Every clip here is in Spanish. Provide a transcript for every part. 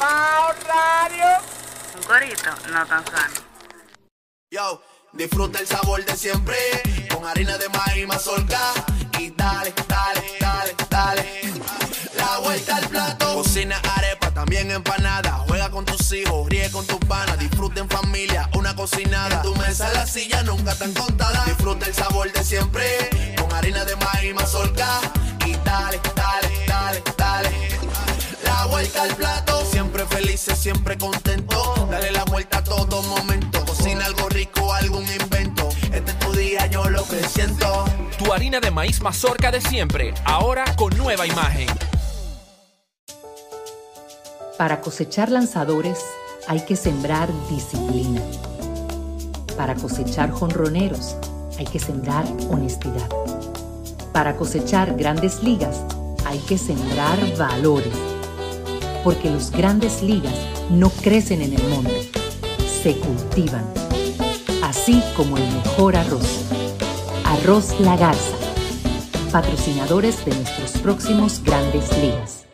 Pau Radio. Un corito no tan sano. Yo, disfruta el sabor de siempre. Con harina de maíz mazorca. Y dale, dale, dale, dale. La vuelta al plato. Cocina arepa, también empanada. Juega con tus hijos, ríe con tus panas. Disfruta en familia, una cocinada. tu mesa, la silla nunca tan contada. Disfruta el sabor de siempre. Con harina de maíz mazorca. Y dale, dale, dale, dale vuelta al plato. Siempre felices, siempre contento. Dale la vuelta a todo momento. Cocina algo rico, algún invento. Este es tu día, yo lo que siento. Tu harina de maíz mazorca de siempre, ahora con nueva imagen. Para cosechar lanzadores hay que sembrar disciplina. Para cosechar jonroneros hay que sembrar honestidad. Para cosechar grandes ligas hay que sembrar valores porque los grandes ligas no crecen en el mundo, se cultivan, así como el mejor arroz. Arroz La Garza, patrocinadores de nuestros próximos grandes ligas.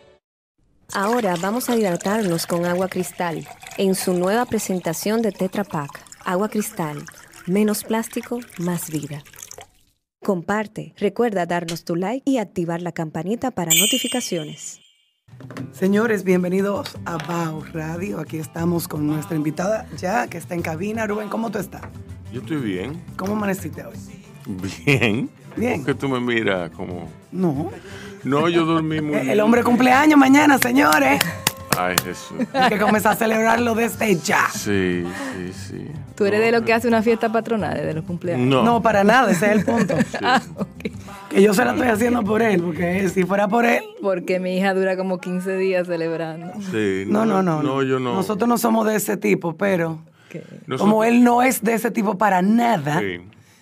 Ahora vamos a hidratarnos con agua cristal en su nueva presentación de Tetra Pak. Agua cristal, menos plástico, más vida. Comparte, recuerda darnos tu like y activar la campanita para notificaciones. Señores, bienvenidos a BAU Radio. Aquí estamos con nuestra invitada ya que está en cabina. Rubén, ¿cómo tú estás? Yo estoy bien. ¿Cómo amaneciste hoy? Bien. Bien. Que tú me miras como.? No. No, yo dormí muy El hombre cumpleaños mañana, señores. Ay, Jesús. Hay que comenzar a celebrarlo desde ya. Sí, sí, sí. ¿Tú eres de lo que hace una fiesta patronal de los cumpleaños? No. para nada, ese es el punto. Ah, que yo se la estoy haciendo por él, porque si fuera por él. Porque mi hija dura como 15 días celebrando. Sí. No, no, no. No, yo no. Nosotros no somos de ese tipo, pero. Como él no es de ese tipo para nada.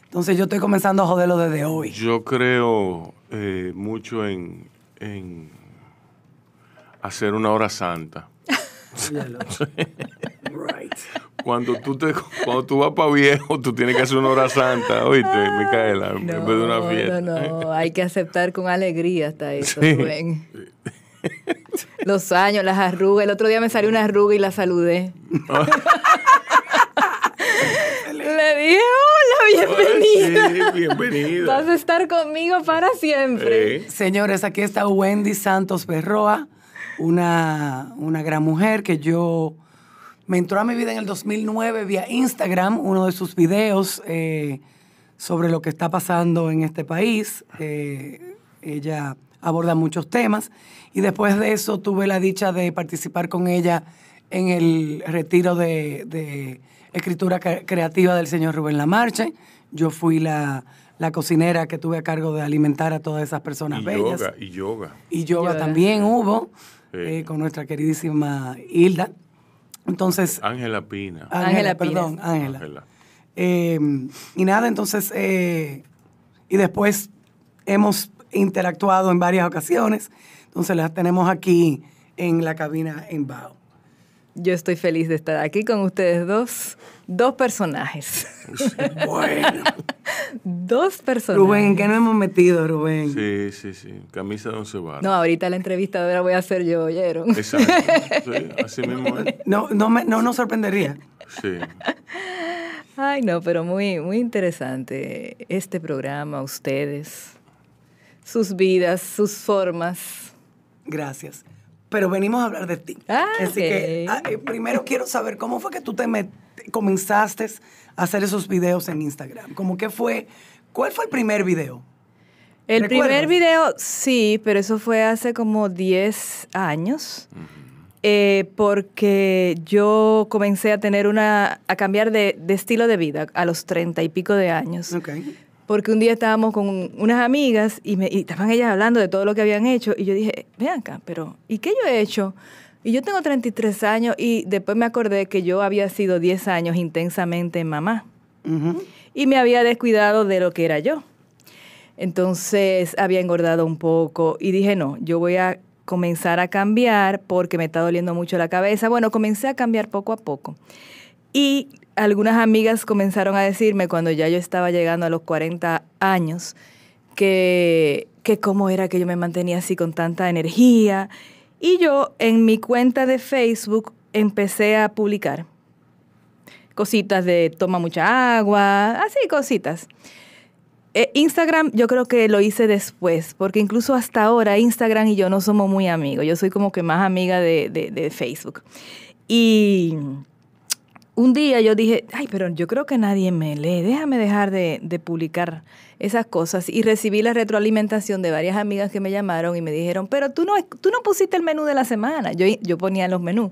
Entonces yo estoy comenzando a joderlo desde hoy. Yo creo eh, mucho en hacer una hora santa. Cuando tú, te, cuando tú vas para viejo, tú tienes que hacer una hora santa, oíste, ah, Micaela, no, en vez de una fiesta. No, no, hay que aceptar con alegría hasta eso, Los años, las arrugas. El otro día me salió una arruga y la saludé. Le dije, hola, bienvenida. bienvenida. Vas a estar conmigo para siempre. Señores, aquí está Wendy Santos Berroa una, gran mujer que yo me entró a mi vida en el 2009 vía Instagram, uno de sus videos eh, sobre lo que está pasando en este país. Eh, ella aborda muchos temas y después de eso tuve la dicha de participar con ella en el retiro de, escritura creativa del señor Rubén Lamarche. Yo fui la, cocinera que tuve a cargo de alimentar a todas esas personas y bellas. Yoga, y yoga. Y yoga. también hubo. Eh, con nuestra queridísima Hilda. Entonces. Ángela Pina. Ángela, perdón, Ángela. Eh, y nada, entonces, eh, y después hemos interactuado en varias ocasiones, entonces las tenemos aquí en la cabina en Bao. Yo estoy feliz de estar aquí con ustedes dos, dos personajes. Bueno. dos personajes. Rubén, ¿en qué nos hemos metido, Rubén? Sí, sí, sí. Camisa de once No, ahorita la entrevista entrevistadora voy a hacer yo, ¿oyeron? Exacto. Sí, así mismo es. No, no, me, nos sorprendería. Sí. Ay, no, pero muy, muy interesante este programa, ustedes, sus vidas, sus formas. Gracias pero venimos a hablar de ti. Ah, Así que ah, eh, primero quiero saber cómo fue que tú te comenzaste a hacer esos videos en Instagram. ¿Cómo que fue? ¿Cuál fue el primer video? El primer video, sí, pero eso fue hace como 10 años. Eh, porque yo comencé a tener una, a cambiar de, estilo de vida a los 30 y pico de años. Okay porque un día estábamos con unas amigas y, me, estaban ellas hablando de todo lo que habían hecho y yo dije, vean acá, pero ¿y qué yo he hecho? Y yo tengo 33 años y después me acordé que yo había sido 10 años intensamente mamá y me había descuidado de lo que era yo. Entonces había engordado un poco y dije, no, yo voy a comenzar a cambiar porque me está doliendo mucho la cabeza. Bueno, comencé a cambiar poco a poco. Y algunas amigas comenzaron a decirme cuando ya yo estaba llegando a los 40 años que, que cómo era que yo me mantenía así con tanta energía. Y yo en mi cuenta de Facebook empecé a publicar cositas de toma mucha agua, así cositas. Eh, Instagram yo creo que lo hice después, porque incluso hasta ahora Instagram y yo no somos muy amigos, yo soy como que más amiga de, de Facebook. Y un día yo dije, ay, pero yo creo que nadie me lee, déjame dejar de, publicar esas cosas. Y recibí la retroalimentación de varias amigas que me llamaron y me dijeron, pero tú no, tú no pusiste el menú de la semana. Yo, yo ponía los menús.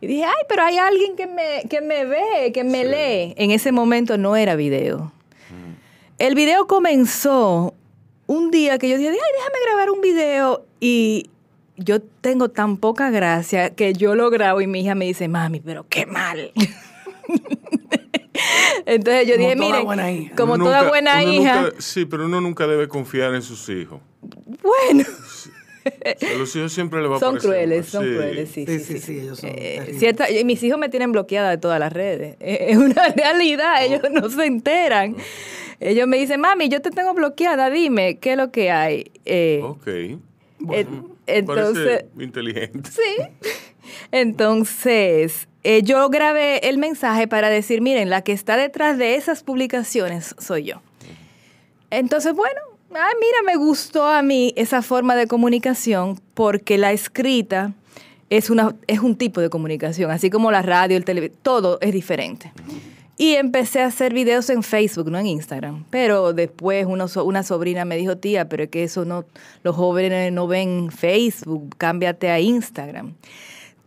Y dije, ay, pero hay alguien que me, ve, que me lee. En ese momento no era video. Mm. El video comenzó un día que yo dije, ay, déjame grabar un video. Y, yo tengo tan poca gracia que yo lo grabo y mi hija me dice, mami, pero qué mal. Entonces yo dije, mire, como toda buena hija. sí, pero uno nunca debe confiar en sus hijos. Bueno. A los hijos siempre le va a son crueles, son crueles, sí, sí, sí, ellos son eh, mis hijos me tienen bloqueada de todas las redes. Es una realidad, oh. ellos no se enteran. Oh. Ellos me dicen, mami, yo te tengo bloqueada, dime, ¿qué es lo que hay? Eh, ok. Eh, entonces, inteligente. Sí. Entonces, eh, yo grabé el mensaje para decir, miren, la que está detrás de esas publicaciones soy yo. Entonces, bueno, ah, mira, me gustó a mí esa forma de comunicación porque la escrita es, una, es un tipo de comunicación, así como la radio, el televisor, todo es diferente. Y empecé a hacer videos en Facebook, no en Instagram. Pero después una sobrina me dijo, tía, pero es que eso no, los jóvenes no ven Facebook, cámbiate a Instagram.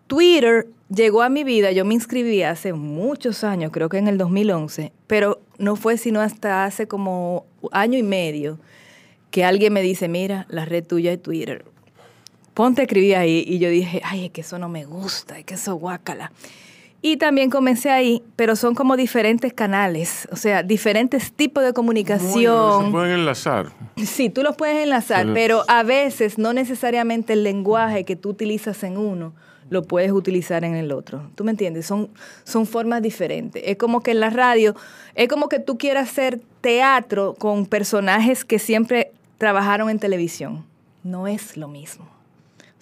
Twitter llegó a mi vida, yo me inscribí hace muchos años, creo que en el 2011, pero no fue sino hasta hace como año y medio que alguien me dice, mira, la red tuya es Twitter. Ponte a escribir ahí y yo dije, ay, es que eso no me gusta, es que eso guácala. Y también comencé ahí, pero son como diferentes canales, o sea, diferentes tipos de comunicación. Bueno, se enlazar. Sí, tú los puedes enlazar, pero a veces no necesariamente el lenguaje que tú utilizas en uno lo puedes utilizar en el otro. ¿Tú me entiendes? Son, son formas diferentes. Es como que en la radio, es como que tú quieras hacer teatro con personajes que siempre trabajaron en televisión. No es lo mismo.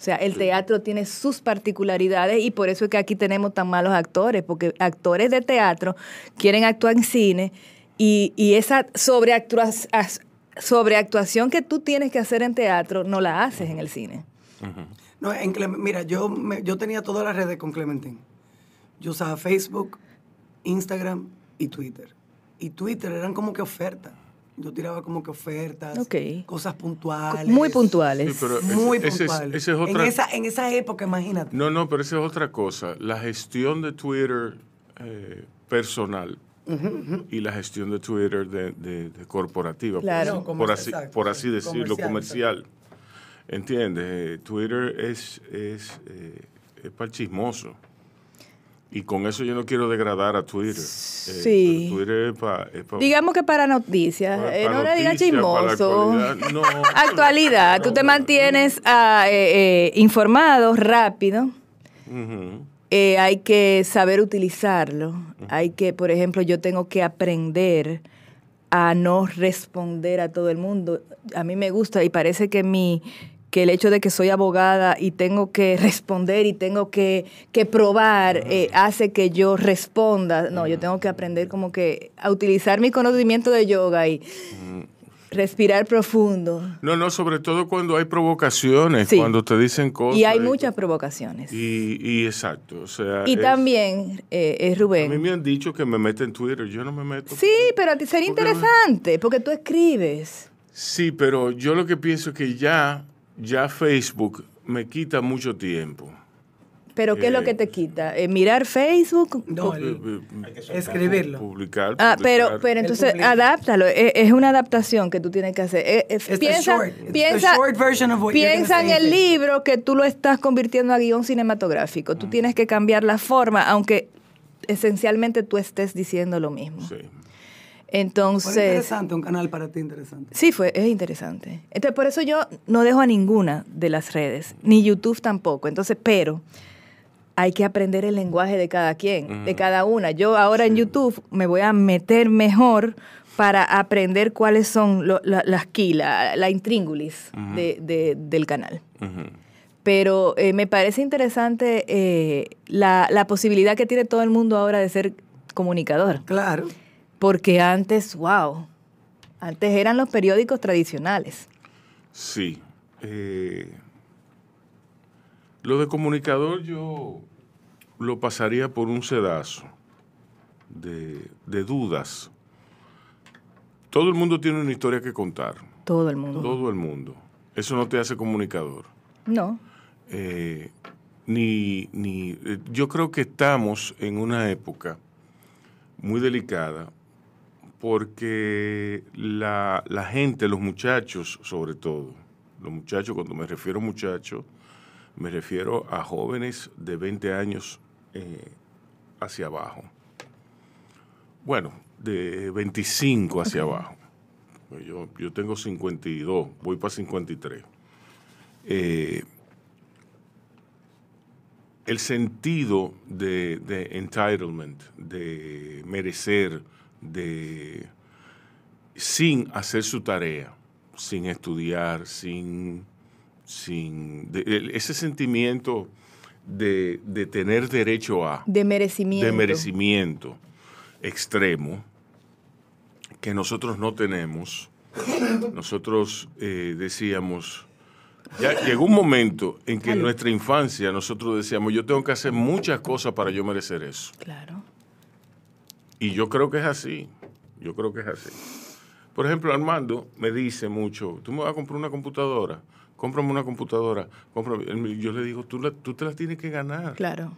O sea, el teatro tiene sus particularidades y por eso es que aquí tenemos tan malos actores, porque actores de teatro quieren actuar en cine y, esa sobreactuación que tú tienes que hacer en teatro no la haces en el cine. No, en mira, yo, yo tenía todas las redes con Clementín. Yo usaba Facebook, Instagram y Twitter. Y Twitter eran como que ofertas yo tiraba como que ofertas, cosas puntuales. Muy puntuales. muy puntuales. en, esa, época, imagínate. No, no, pero esa es otra cosa. La gestión de Twitter eh, personal y la gestión de Twitter de, corporativa, por, así, decirlo, comercial. ¿Entiendes? Eh, Twitter es, es, eh, es para el chismoso. Y con eso yo no quiero degradar a Twitter. Eh, sí. Digamos que para noticias. Eh, no le chismoso. actualidad. tú te mantienes ah, eh, informado rápido. hay que saber utilizarlo. Hay que, por ejemplo, yo tengo que aprender a no responder a todo el mundo. A mí me gusta y parece que mi que el hecho de que soy abogada y tengo que responder y tengo que, probar ah. eh, hace que yo responda. No, yo tengo que aprender como que a utilizar mi conocimiento de yoga y mm. respirar profundo. No, no, sobre todo cuando hay provocaciones, cuando te dicen cosas. Y hay muchas provocaciones. Y, exacto, Y también, es eh, eh, Rubén. A mí me han dicho que me meten en Twitter, yo no me meto. Sí, pero sería interesante, porque tú escribes. Sí, pero yo lo que pienso es que ya ya Facebook me quita mucho tiempo. ¿Pero qué es lo eh, que te quita? Eh, ¿Mirar Facebook? No, eh, escribirlo. Publicar, ah, pero, pero entonces adáptalo. Es, una adaptación que tú tienes que hacer. Es, piensa piensa, piensa en el libro que tú lo estás convirtiendo a guión cinematográfico. Tú mm. tienes que cambiar la forma, aunque esencialmente tú estés diciendo lo mismo. Sí. Entonces. Fue interesante, un canal para ti interesante. Sí, fue, es interesante. Entonces, por eso yo no dejo a ninguna de las redes, ni YouTube tampoco. Entonces, pero hay que aprender el lenguaje de cada quien, de cada una. Yo ahora en YouTube me voy a meter mejor para aprender cuáles son las key, la, intríngulis del canal. Pero eh, me parece interesante eh, la, la posibilidad que tiene todo el mundo ahora de ser comunicador. Claro. Porque antes, wow, antes eran los periódicos tradicionales. Sí. Eh, lo de comunicador yo lo pasaría por un sedazo de, dudas. Todo el mundo tiene una historia que contar. Todo el mundo. Todo el mundo. Eso no te hace comunicador. No. Eh, ni, ni, eh, yo creo que estamos en una época muy delicada porque la, gente, los muchachos sobre todo, los muchachos, cuando me refiero a muchachos, me refiero a jóvenes de 20 años eh, hacia abajo. Bueno, de 25 hacia abajo. Pues yo, tengo 52, voy para 53. Eh, el sentido de entitlement, de merecer, de sin hacer su tarea, sin estudiar, sin, sin ese sentimiento de, tener derecho a... De merecimiento. De merecimiento extremo que nosotros no tenemos. Nosotros eh, decíamos, ya llegó un momento en que en nuestra infancia nosotros decíamos, yo tengo que hacer muchas cosas para yo merecer eso. Claro. Y yo creo que es así. Yo creo que es así. Por ejemplo, Armando me dice mucho, tú me vas a comprar una computadora, cómprame una computadora. Yo le digo, tú, tú te la tienes que ganar. Claro.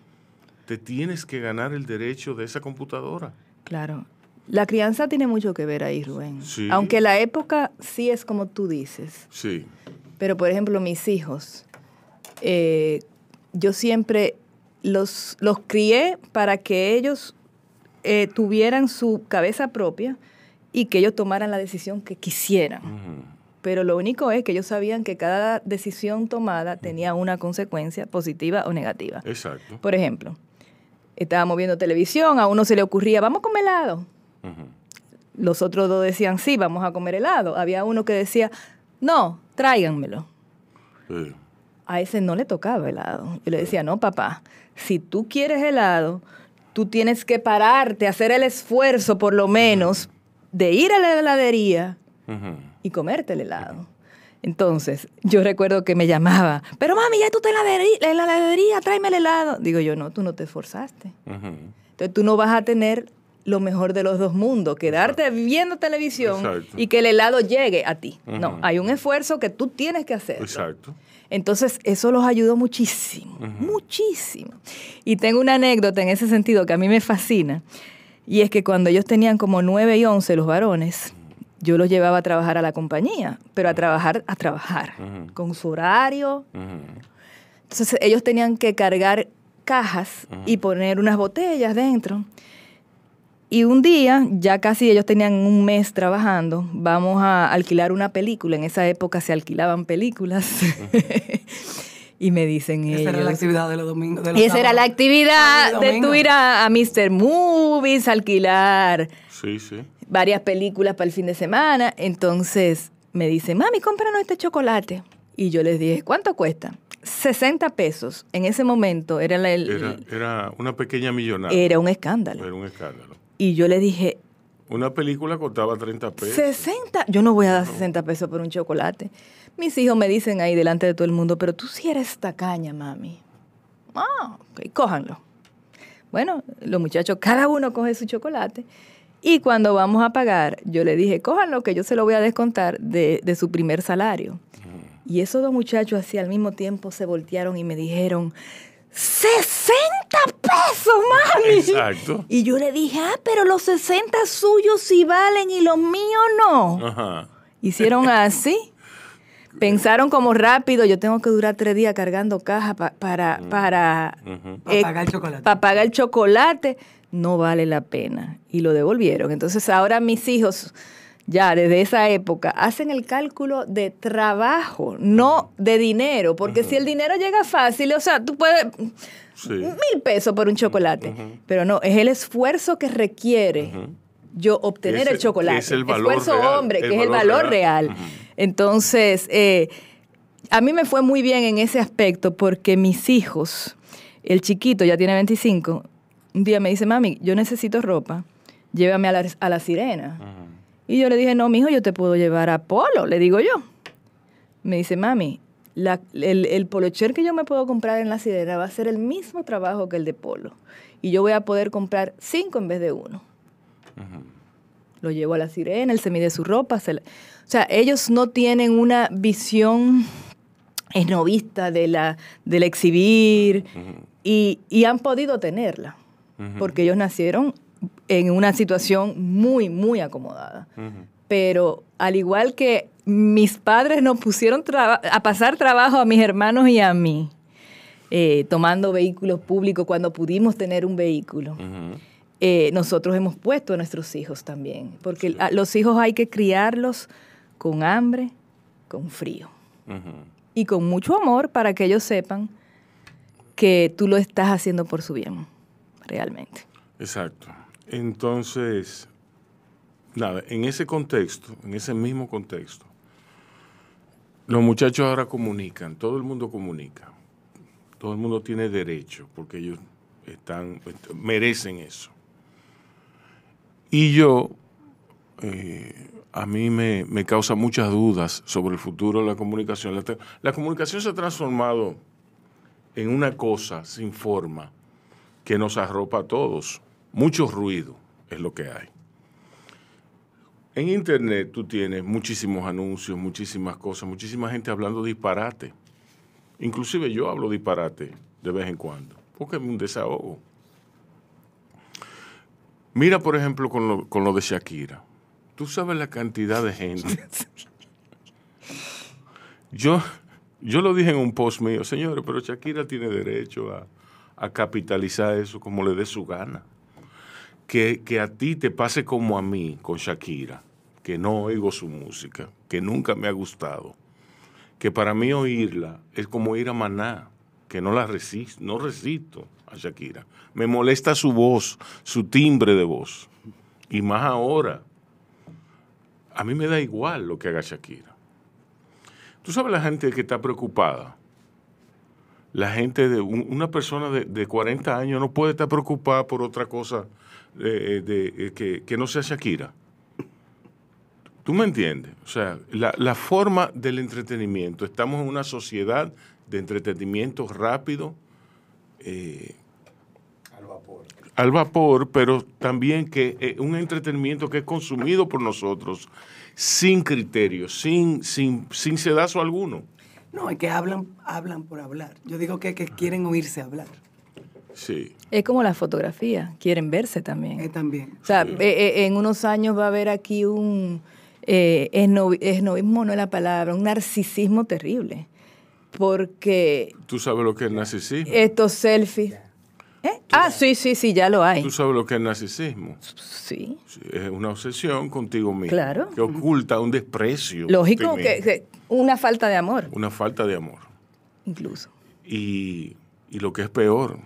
Te tienes que ganar el derecho de esa computadora. Claro. La crianza tiene mucho que ver ahí, Rubén. Aunque la época sí es como tú dices. Sí. Pero, por ejemplo, mis hijos, eh, yo siempre los, los crié para que ellos eh, tuvieran su cabeza propia y que ellos tomaran la decisión que quisieran. Pero lo único es que ellos sabían que cada decisión tomada tenía una consecuencia positiva o negativa. Exacto. Por ejemplo, estábamos viendo televisión, a uno se le ocurría, vamos a comer helado. Los otros dos decían, sí, vamos a comer helado. Había uno que decía, no, tráiganmelo. A ese no le tocaba helado. Y le decía, no, papá, si tú quieres helado, tú tienes que pararte, hacer el esfuerzo por lo menos de ir a la heladería y comerte el helado. Entonces, yo recuerdo que me llamaba, pero mami, ya tú estás en la, heladería, tráeme el helado. Digo yo, no, tú no te esforzaste. Entonces, tú no vas a tener lo mejor de los dos mundos, quedarte viendo televisión y que el helado llegue a ti. No, hay un esfuerzo que tú tienes que hacer. Exacto. Entonces, eso los ayudó muchísimo, muchísimo. Y tengo una anécdota en ese sentido que a mí me fascina. Y es que cuando ellos tenían como 9 y 11, los varones, yo los llevaba a trabajar a la compañía, pero a trabajar, a trabajar, con su horario. Entonces, ellos tenían que cargar cajas y poner unas botellas dentro. Y un día, ya casi ellos tenían un mes trabajando, vamos a alquilar una película. En esa época se alquilaban películas. y me dicen Esa era la actividad de los domingos. De esa era la actividad de tu ir a, Mister Mr. Movies, alquilar varias películas para el fin de semana. Entonces me dice, mami, cómpranos este chocolate. Y yo les dije, ¿cuánto cuesta? 60 pesos. En ese momento era la... El, era, una pequeña millonaria. Era un escándalo. Era un escándalo. Y yo le dije... Una película costaba 30 pesos. 60. Yo no voy a dar 60 pesos por un chocolate. Mis hijos me dicen ahí delante de todo el mundo, pero tú sí eres tacaña, mami. Ah, ok, cójanlo. Bueno, los muchachos, cada uno coge su chocolate. Y cuando vamos a pagar, yo le dije, cójanlo que yo se lo voy a descontar de, de su primer salario. Mm. Y esos dos muchachos así al mismo tiempo se voltearon y me dijeron, 60 pesos, mami. Exacto. Y yo le dije, ah, pero los 60 suyos sí valen y los míos no. Ajá. Hicieron así. Pensaron como rápido, yo tengo que durar tres días cargando caja para, mm. para, eh, pagar chocolate. Para pagar el chocolate. No vale la pena. Y lo devolvieron. Entonces ahora mis hijos ya desde esa época, hacen el cálculo de trabajo, no de dinero, porque si el dinero llega fácil, o sea, tú puedes sí. mil pesos por un chocolate, pero no, es el esfuerzo que requiere yo obtener el, chocolate, es el valor esfuerzo hombre, que es el valor real. Entonces, eh, a mí me fue muy bien en ese aspecto porque mis hijos, el chiquito ya tiene 25, un día me dice, mami, yo necesito ropa, llévame a la, a la sirena y yo le dije, no, mijo, yo te puedo llevar a Polo, le digo yo. Me dice, mami, el, el polocher que yo me puedo comprar en la sirena va a ser el mismo trabajo que el de Polo. Y yo voy a poder comprar cinco en vez de uno. Lo llevo a la sirena, él se mide su ropa. O sea, ellos no tienen una visión esnovista de la, del exhibir y, y han podido tenerla porque ellos nacieron en una situación muy, muy acomodada. Pero al igual que mis padres nos pusieron a pasar trabajo a mis hermanos y a mí, eh, tomando vehículos públicos cuando pudimos tener un vehículo. Eh, nosotros hemos puesto a nuestros hijos también, porque los hijos hay que criarlos con hambre, con frío y con mucho amor para que ellos sepan que tú lo estás haciendo por su bien, realmente. Exacto. Entonces, nada, en ese contexto, en ese mismo contexto, los muchachos ahora comunican, todo el mundo comunica, todo el mundo tiene derecho, porque ellos están, merecen eso. Y yo, eh, a mí me, causa muchas dudas sobre el futuro de la comunicación. la, comunicación se ha transformado en una cosa sin forma que nos arropa a todos. Mucho ruido es lo que hay. En Internet tú tienes muchísimos anuncios, muchísimas cosas, muchísima gente hablando disparate. Inclusive yo hablo disparate de vez en cuando, porque es un desahogo. Mira, por ejemplo, con lo, de Shakira. Tú sabes la cantidad de gente. Yo, yo lo dije en un post mío, señores, pero Shakira tiene derecho a capitalizar eso como le dé su gana que, a ti te pase como a mí con Shakira, que no oigo su música, que nunca me ha gustado, que para mí oírla es como ir a Maná, que no la resisto, no resisto a Shakira. Me molesta su voz, su timbre de voz, y más ahora. A mí me da igual lo que haga Shakira. Tú sabes la gente que está preocupada la gente de una persona de, de, 40 años no puede estar preocupada por otra cosa de, eh, eh, que, que, no sea Shakira. ¿Tú me entiendes? O sea, la, forma del entretenimiento. Estamos en una sociedad de entretenimiento rápido. Eh, al vapor. Al vapor, pero también que un entretenimiento que es consumido por nosotros sin criterio, sin, sin, sedazo alguno. No, es que hablan, hablan por hablar. Yo digo que, que ah. quieren oírse hablar. Es como la fotografía, quieren verse también. también. O sea, eh, eh, en unos años va a haber aquí un eh, esnovismo, no es la palabra, un narcisismo terrible. Porque... ¿Tú sabes lo que es narcisismo? Estos selfies. ¿Eh? Ah, sí, sí, sí, ya lo hay. ¿Tú sabes lo que es narcisismo? Sí. Es una obsesión contigo mismo. Claro. Que oculta un desprecio. Lógico, que, una falta de amor. Una falta de amor. Incluso. Y, y lo que es peor,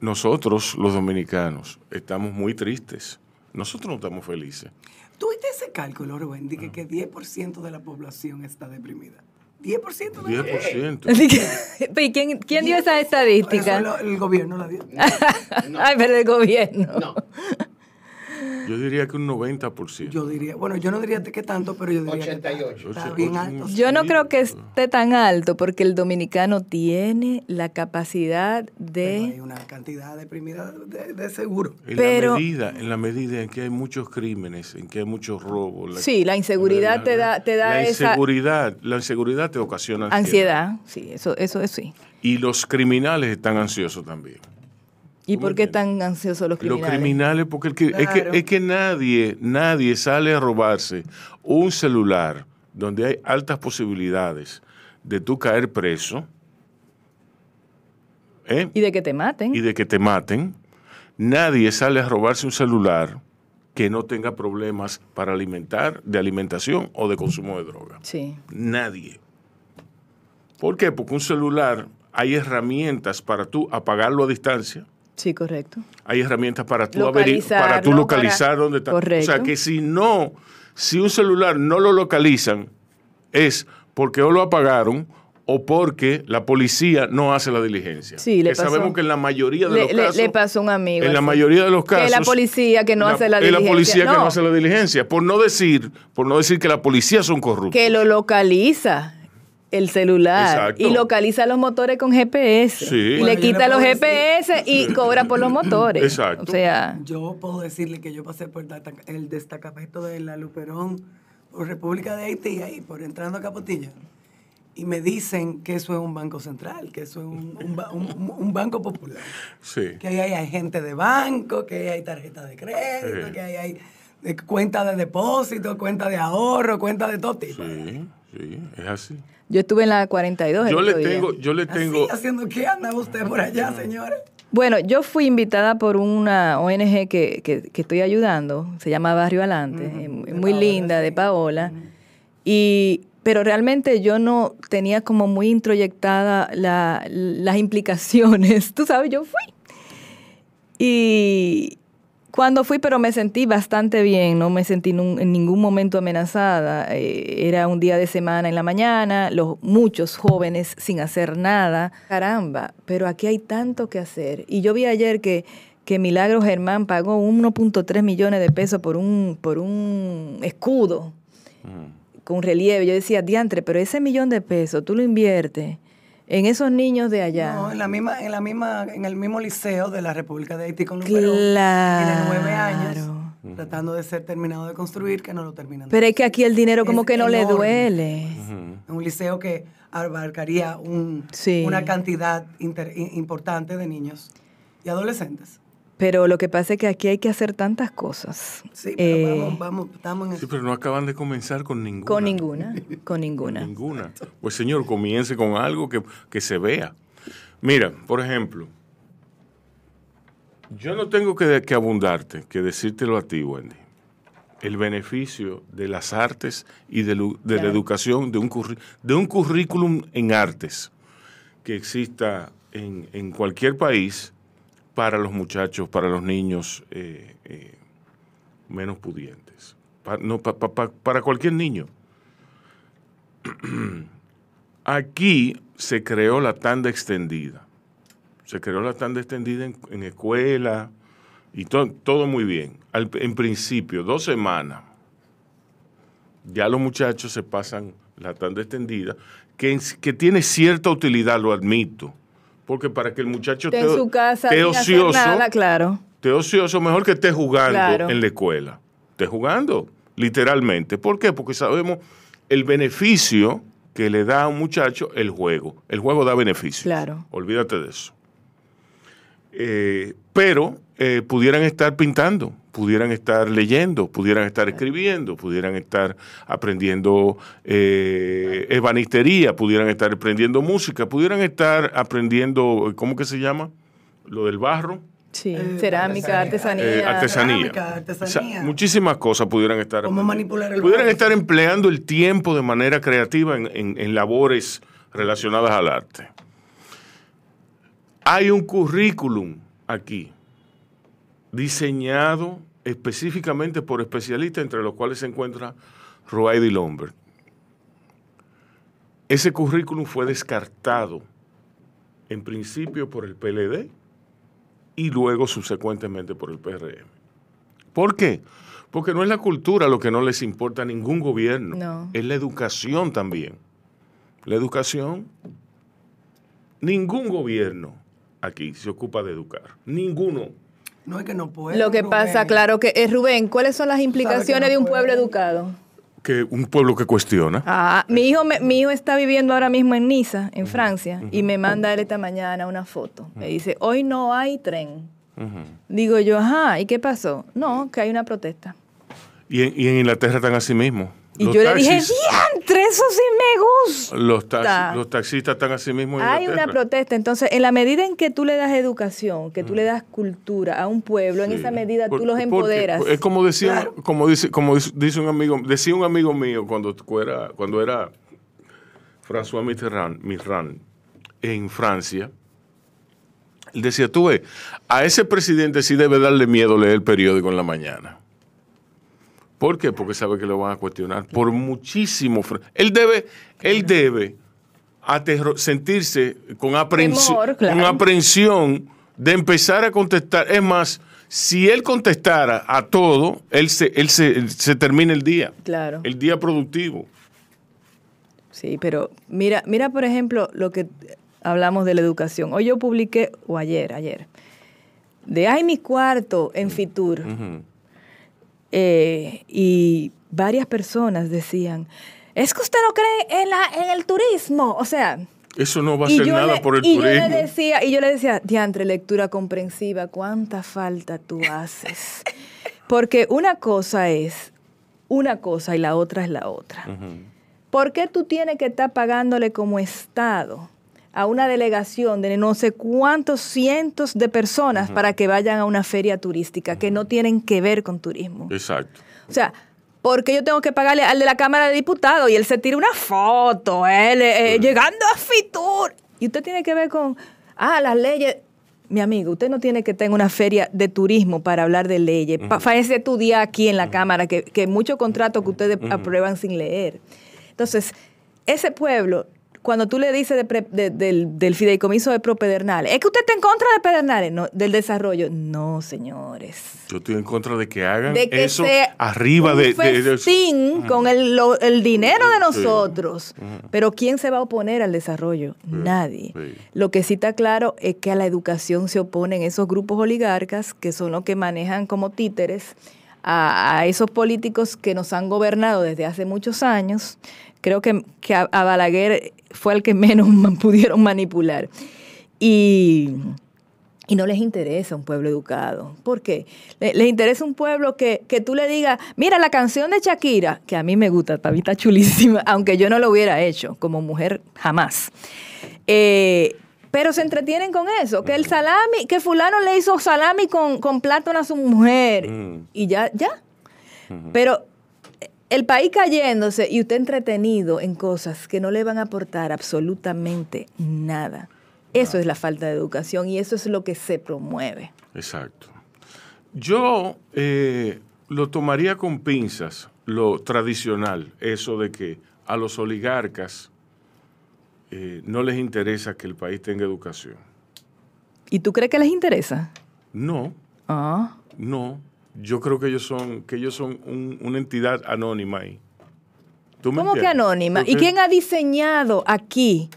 nosotros, los dominicanos, estamos muy tristes. Nosotros no estamos felices. ¿Tuviste ese cálculo, Rubén, de que, 10% de la población está deprimida? 10% de 10%. ¿Y quién, quién dio esa estadística? el gobierno la dio. Ay, pero el gobierno. No. Yo diría que un 90%. Yo diría, bueno, yo no diría que tanto, pero yo diría 88. que está, está Yo no creo que esté tan alto porque el dominicano tiene la capacidad de... hay una cantidad deprimida de, de seguro. En, pero, la medida, en la medida en que hay muchos crímenes, en que hay muchos robos. sí, la inseguridad te da, te da la inseguridad, La inseguridad te ocasiona ansiedad. ansiedad. sí, eso, eso es sí. Y los criminales están ansiosos también. ¿Y por qué tan ansiosos los criminales? Los criminales, porque el es, que, nadie, nadie sale a robarse un celular donde hay altas posibilidades de tú caer preso. ¿eh? Y de que te maten. Y de que te maten. Nadie sale a robarse un celular que no tenga problemas para alimentar, de alimentación o de consumo de droga. Sí. Nadie. ¿Por qué? Porque un celular hay herramientas para tú apagarlo a distancia Sí, correcto. Hay herramientas para tú, localizar, para tú localizar dónde está. O sea, que si no, si un celular no lo localizan, es porque o lo apagaron o porque la policía no hace la diligencia. Sí, le sabemos que en la mayoría de los casos... Le, pasó un amigo. En la mayoría de los casos... la policía que no hace la diligencia. la policía que no hace la diligencia. Por no, decir, por no decir que la policía son corruptos. Que lo localiza el celular y localiza los motores con GPS y le quita los GPS y cobra por los motores. O sea, yo puedo decirle que yo pasé por el destacamento de la Luperón por República de Haití ahí por entrando a Capotilla y me dicen que eso es un banco central, que eso es un, banco popular. Que ahí hay gente de banco, que ahí hay tarjeta de crédito, que ahí hay eh, cuenta de depósito, cuenta de ahorro, cuenta de todo tipo. sí, es así. Yo estuve en la 42. Yo le tengo, yo le tengo. ¿Así, haciendo qué anda usted por allá, señora? Bueno, yo fui invitada por una ONG que, estoy ayudando, se llama Barrio Alante, muy linda, de Paola. pero realmente yo no tenía como muy introyectada las implicaciones. Tú sabes, yo fui. Y, cuando fui, pero me sentí bastante bien, no me sentí en ningún momento amenazada. Eh, era un día de semana en la mañana, los muchos jóvenes sin hacer nada. Caramba, pero aquí hay tanto que hacer. Y yo vi ayer que, que Milagro Germán pagó 1.3 millones de pesos por un, por un escudo mm. con relieve. Yo decía, diantre, pero ese millón de pesos tú lo inviertes en esos niños de allá. No, en la misma, en la misma, en el mismo liceo de la República de Haití con los Claro. Tiene nueve años tratando de ser terminado de construir, que no lo terminan. Pero es que aquí el dinero como que no le duele. Un liceo que abarcaría una cantidad importante de niños y adolescentes. Pero lo que pasa es que aquí hay que hacer tantas cosas. Sí, pero eh, vamos, estamos Sí, pero no acaban de comenzar con ninguna. Con ninguna, con ninguna. ninguna. Pues señor, comience con algo que, se vea. Mira, por ejemplo, yo no tengo que, abundarte, que decírtelo a ti, Wendy. El beneficio de las artes y de, la educación, de un, de un currículum en artes que exista en cualquier país para los muchachos, para los niños eh, eh, menos pudientes, para, cualquier niño. Aquí se creó la tanda extendida. Se creó la tanda extendida en, escuela y todo muy bien. en principio, dos semanas, ya los muchachos se pasan la tanda extendida, que tiene cierta utilidad, lo admito porque para que el muchacho esté ocioso, claro. te ocioso, mejor que esté jugando en la escuela. Esté jugando, literalmente. ¿Por qué? Porque sabemos el beneficio que le da a un muchacho el juego. El juego da beneficio. Claro. Olvídate de eso. Eh, pero eh, pudieran estar pintando, pudieran estar leyendo, pudieran estar escribiendo, pudieran estar aprendiendo eh, ebanistería, pudieran estar aprendiendo música, pudieran estar aprendiendo, ¿cómo que se llama? Lo del barro. Sí, eh, cerámica, artesanía. Eh, artesanía. muchísimas cosas pudieran estar. ¿Cómo manipular el Pudieran estar empleando el tiempo de manera creativa en labores relacionadas al arte. Hay un currículum aquí diseñado específicamente por especialistas, entre los cuales se encuentra Roy Lombert. Ese currículum fue descartado en principio por el PLD y luego subsecuentemente por el PRM. ¿Por qué? Porque no es la cultura lo que no les importa a ningún gobierno, no. es la educación también. La educación, ningún gobierno aquí se ocupa de educar. Ninguno. No es que no puede. Lo que pasa, claro que es eh, Rubén, ¿cuáles son las implicaciones de un pueblo educado? Que un pueblo que cuestiona. Ah, mi hijo, está viviendo ahora mismo en Niza, en Francia, y me manda él esta mañana una foto. Me dice, hoy no hay tren. Digo yo, ajá, ¿y qué pasó? No, que hay una protesta. ¿Y en, y en Inglaterra están así mismo? Y yo le dije, diantre, eso sí me gusta. Los, los taxistas están así mismo. En Hay una protesta. Entonces, en la medida en que tú le das educación, que tú le mm. das cultura a un pueblo, en esa medida tú los empoderas. Es como decía, como dice, como dice un amigo, decía un amigo mío cuando era, cuando era François Mitterrand, Mitterrand en Francia. Él decía, tú ves, a ese presidente sí debe darle miedo leer el periódico en la mañana. ¿Por qué? Porque sabe que lo van a cuestionar por muchísimo. Él debe, él debe sentirse con, aprensión, aprensión de empezar a contestar. Es más, si él contestara a todo, él se, termina el día. Claro. El día productivo. Sí, pero mira, mira, por ejemplo, lo que hablamos de la educación. Hoy yo publiqué, o ayer, ayer, de ay mi cuarto en mm. Fitur. Eh, y varias personas decían, es que usted no cree en, la, en el turismo, o sea... Eso no va a ser nada por el y turismo. Yo le decía, y yo le decía, diantre, lectura comprensiva, cuánta falta tú haces. Porque una cosa es una cosa y la otra es la otra. ¿Por qué tú tienes que estar pagándole como Estado a una delegación de no sé cuántos cientos de personas para que vayan a una feria turística que no tienen que ver con turismo. Exacto. O sea, porque yo tengo que pagarle al de la Cámara de Diputados y él se tira una foto, él eh, llegando a Fitur. Y usted tiene que ver con, ah, las leyes. Mi amigo, usted no tiene que tener una feria de turismo para hablar de leyes. Uh tu día aquí en la Cámara, que, que muchos contratos que ustedes aprueban sin leer. Entonces, ese pueblo cuando tú le dices del, fideicomiso de Propedernales, es que usted está en contra de Pedernales, del desarrollo. No, señores. Yo estoy en contra de que hagan eso arriba de, festín con el, dinero de nosotros. Pero ¿quién se va a oponer al desarrollo? Nadie. Lo que sí está claro es que a la educación se oponen esos grupos oligarcas que son los que manejan como títeres a esos políticos que nos han gobernado desde hace muchos años Creo que, a, Balaguer fue el que menos pudieron manipular. Y, no les interesa un pueblo educado. ¿Por qué? les interesa un pueblo que, tú le digas, mira la canción de Shakira, que a mí me gusta, está chulísima, aunque yo no lo hubiera hecho como mujer jamás. Eh, pero se entretienen con eso, que el salami, que fulano le hizo salami con, con plátano a su mujer. Mm. Y ya, ya. Pero el país cayéndose y usted entretenido en cosas que no le van a aportar absolutamente nada. Eso es la falta de educación y eso es lo que se promueve. Exacto. Yo eh, lo tomaría con pinzas, lo tradicional, eso de que a los oligarcas eh, no les interesa que el país tenga educación. ¿Y tú crees que les interesa? No. Ah. No yo creo que ellos son, que ellos son una entidad anónima ahí. ¿Cómo que anónima? ¿Y quién ha diseñado aquí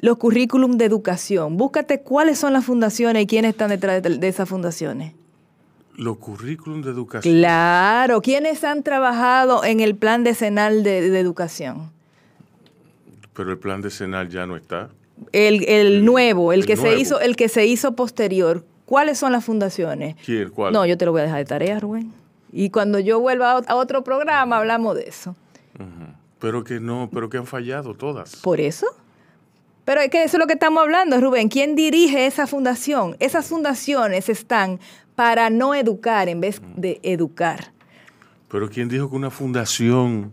los currículum de educación? Búscate cuáles son las fundaciones y quiénes están detrás de, esas fundaciones. Los currículum de educación. Claro, ¿quiénes han trabajado en el plan decenal de, educación? Pero el plan decenal ya no está. El, nuevo, el, que se hizo, el que se hizo posterior. ¿Cuáles son las fundaciones? ¿Quién? ¿Cuál? No, yo te lo voy a dejar de tarea, Rubén. Y cuando yo vuelva a otro programa hablamos de eso. Pero que no, pero que han fallado todas. ¿Por eso? Pero es que eso es lo que estamos hablando, Rubén. ¿Quién dirige esa fundación? Esas fundaciones están para no educar en vez de educar. Pero ¿quién dijo que una fundación...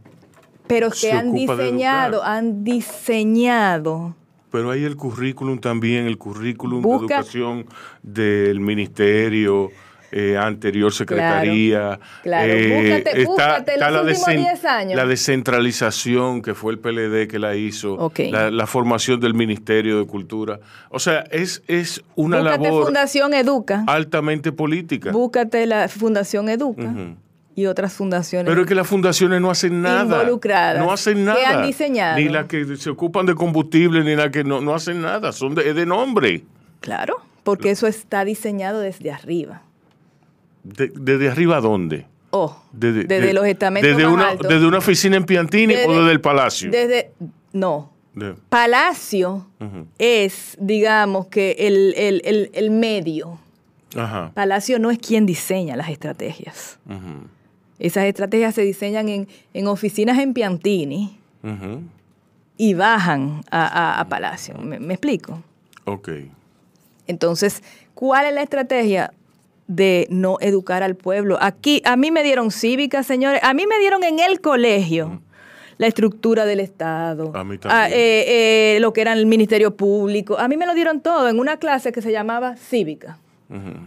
Pero que han diseñado, han diseñado pero hay el currículum también, el currículum de educación del ministerio. Eh, anterior secretaría. Claro, eh, búscate, está, los la, 10 años. la descentralización que fue el PLD que la hizo, la, formación del Ministerio de Cultura. O sea, es, es una labor Educa. altamente política. Búscate la Fundación Educa y otras fundaciones. Pero es que las fundaciones no hacen nada. Involucradas. No hacen nada. ¿Qué han diseñado. Ni las que se ocupan de combustible, ni las que no, hacen nada. Son es de nombre. Claro, porque eso está diseñado desde arriba. ¿Desde arriba dónde? Oh, desde, los estamentos desde una, ¿Desde una oficina en Piantini o desde el Palacio? Desde, no. Palacio es, digamos, que el, medio. Palacio no es quien diseña las estrategias. Ajá. Esas estrategias se diseñan en, oficinas en Piantini y bajan a, Palacio. ¿Me, explico? Ok. Entonces, ¿cuál es la estrategia de no educar al pueblo? Aquí, a mí me dieron cívica, señores. A mí me dieron en el colegio. la estructura del Estado, ah, eh, eh, lo que era el Ministerio Público. A mí me lo dieron todo en una clase que se llamaba cívica.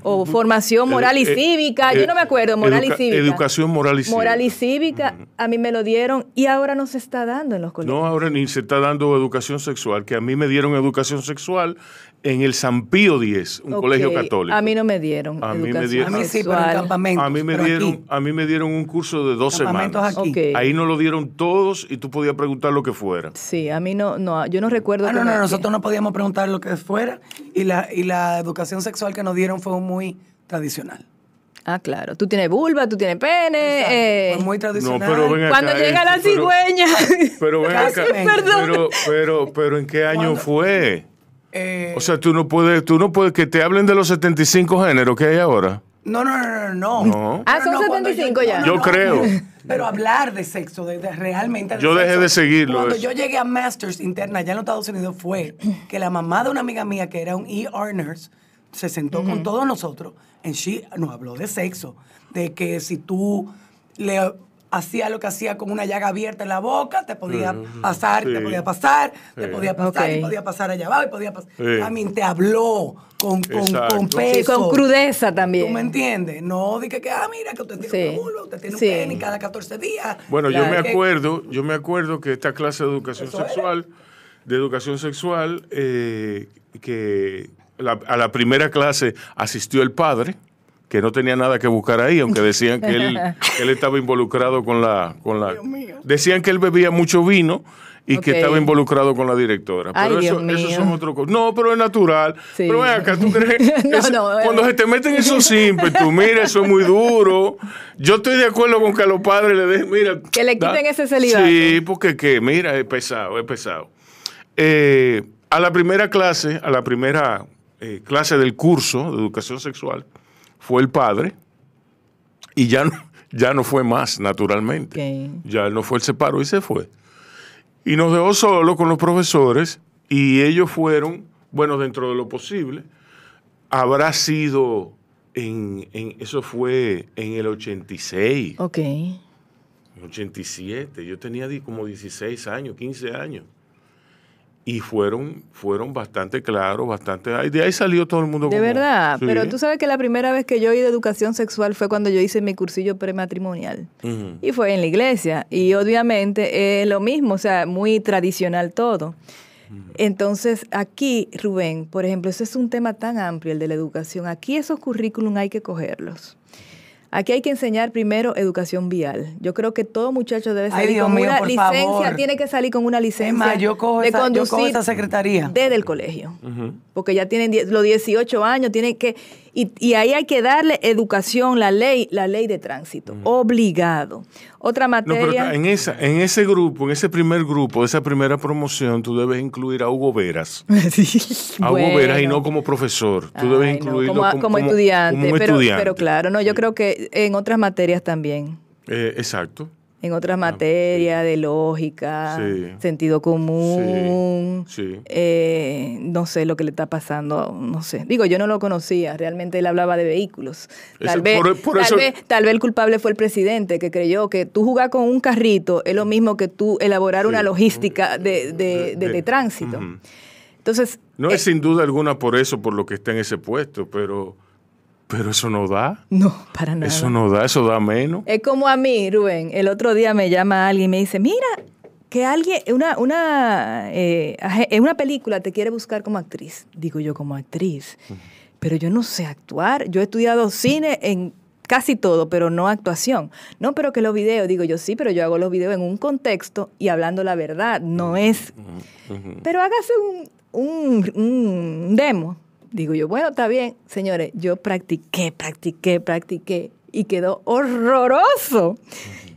O formación moral y eh, cívica, eh, yo no me acuerdo, moral y cívica. Educación moral y cívica. Moral y cívica, a mí me lo dieron y ahora no se está dando en los colegios. No, ahora ni se está dando educación sexual, que a mí me dieron educación sexual en el San Pío un colegio católico. A mí no me dieron. A mí A mí sí, a mí me dieron, a mí me dieron un curso de dos semanas. Aquí. Ahí no lo dieron todos y tú podías preguntar lo que fuera. Sí, a mí no, no, yo no recuerdo. Ah, no, no, nosotros no podíamos preguntar lo que fuera y la y la educación sexual que nos dieron fue muy tradicional. Ah, claro. Tú tienes vulva, tú tienes pene. Eh. muy tradicional. Cuando eh, llega la cigüeña. Pero, ven acá. Pero, pero, ¿en qué año fue? Eh, o sea, tú no puedes, tú no puedes que te hablen de los 75 géneros que hay ahora. No, no, no, no. no. Ah, son 75 ya. yo creo. Pero hablar de sexo, de, realmente. yo dejé de seguirlo. Cuando yo llegué a Masters interna allá en los Estados Unidos fue que la mamá de una amiga mía que era un ER nurse se sentó con todos nosotros y she nos habló de sexo, de que si tú le hacía lo que hacía con una llaga abierta en la boca, te podía pasar, te podía pasar, te podía pasar, te y podía pasar allá abajo, y podía pasar. También te habló con, con, Y peso. con crudeza también. ¿Tú me entiendes? No dije que, ah, mira, que usted tiene un culo, usted tiene un pene cada 14 días. Bueno, yo me acuerdo, yo me acuerdo que esta clase de educación sexual, de educación sexual, eh, que la, a la primera clase asistió el padre que no tenía nada que buscar ahí, aunque decían que él, estaba involucrado con la, con la... Decían que él bebía mucho vino y que estaba involucrado con la directora. Pero eso, eso, son otro No, pero es natural. Pero ven ¿tú crees? no, eh. cuando se te meten eso esos tú, mira, eso es muy duro. Yo estoy de acuerdo con que a los padres le den, mira. Que le quiten ese celibato. Sí, porque que, mira, es pesado, es pesado. Eh, a la primera clase, a la primera eh, clase del curso de educación sexual, fue el padre y ya no, ya no fue más, naturalmente. Ya no fue, el se y se fue. Y nos dejó solo con los profesores y ellos fueron, bueno, dentro de lo posible, habrá sido en, eso fue en el 86. Ok. 87, yo tenía como 16 años, 15 años y fueron, fueron bastante claros, bastante... De ahí salió todo el mundo. De verdad, pero tú sabes que la primera vez que yo oí de educación sexual fue cuando yo hice mi cursillo prematrimonial. Y fue en la iglesia. Y obviamente es lo mismo, o sea, muy tradicional todo. Entonces, aquí, Rubén, por ejemplo, ese es un tema tan amplio, el de la educación. Aquí esos currículum hay que cogerlos. Aquí hay que enseñar primero educación vial. Yo creo que todo muchacho debe salir con una licencia, tiene que salir con una licencia yo de conducir secretaría. desde el colegio. Porque ya tienen los 18 años, tienen que y, ahí hay que darle educación, la ley, la ley de tránsito, obligado. Otra materia. en, esa, en ese grupo, en ese primer grupo, esa primera promoción, tú debes incluir a Hugo Veras. a Hugo Veras y no como profesor. Tú debes incluirlo como, estudiante. pero, claro, no, yo creo que en otras materias también. Eh, exacto en otras ah, materias de lógica, sentido común, eh, no sé lo que le está pasando, no sé. Digo, yo no lo conocía, realmente él hablaba de vehículos. E, tal, vez, el culpable fue el presidente, que creyó que tú jugar con un carrito es lo mismo que tú elaborar una logística de, de, tránsito. Entonces... No es eh, sin duda alguna por eso, por lo que está en ese puesto, pero pero eso no da. No, para nada. Eso no da, eso da menos. Es como a mí, Rubén. El otro día me llama alguien y me dice, mira, que alguien, una, una, eh, en una película te quiere buscar como actriz. Digo yo, como actriz. Pero yo no sé actuar. Yo he estudiado cine en casi todo, pero no actuación. No, pero que los videos, digo yo sí, pero yo hago los videos en un contexto y hablando la verdad, no es. Pero hágase un demo Digo yo, bueno, está bien, señores, yo practiqué, practiqué, practiqué y quedó horroroso.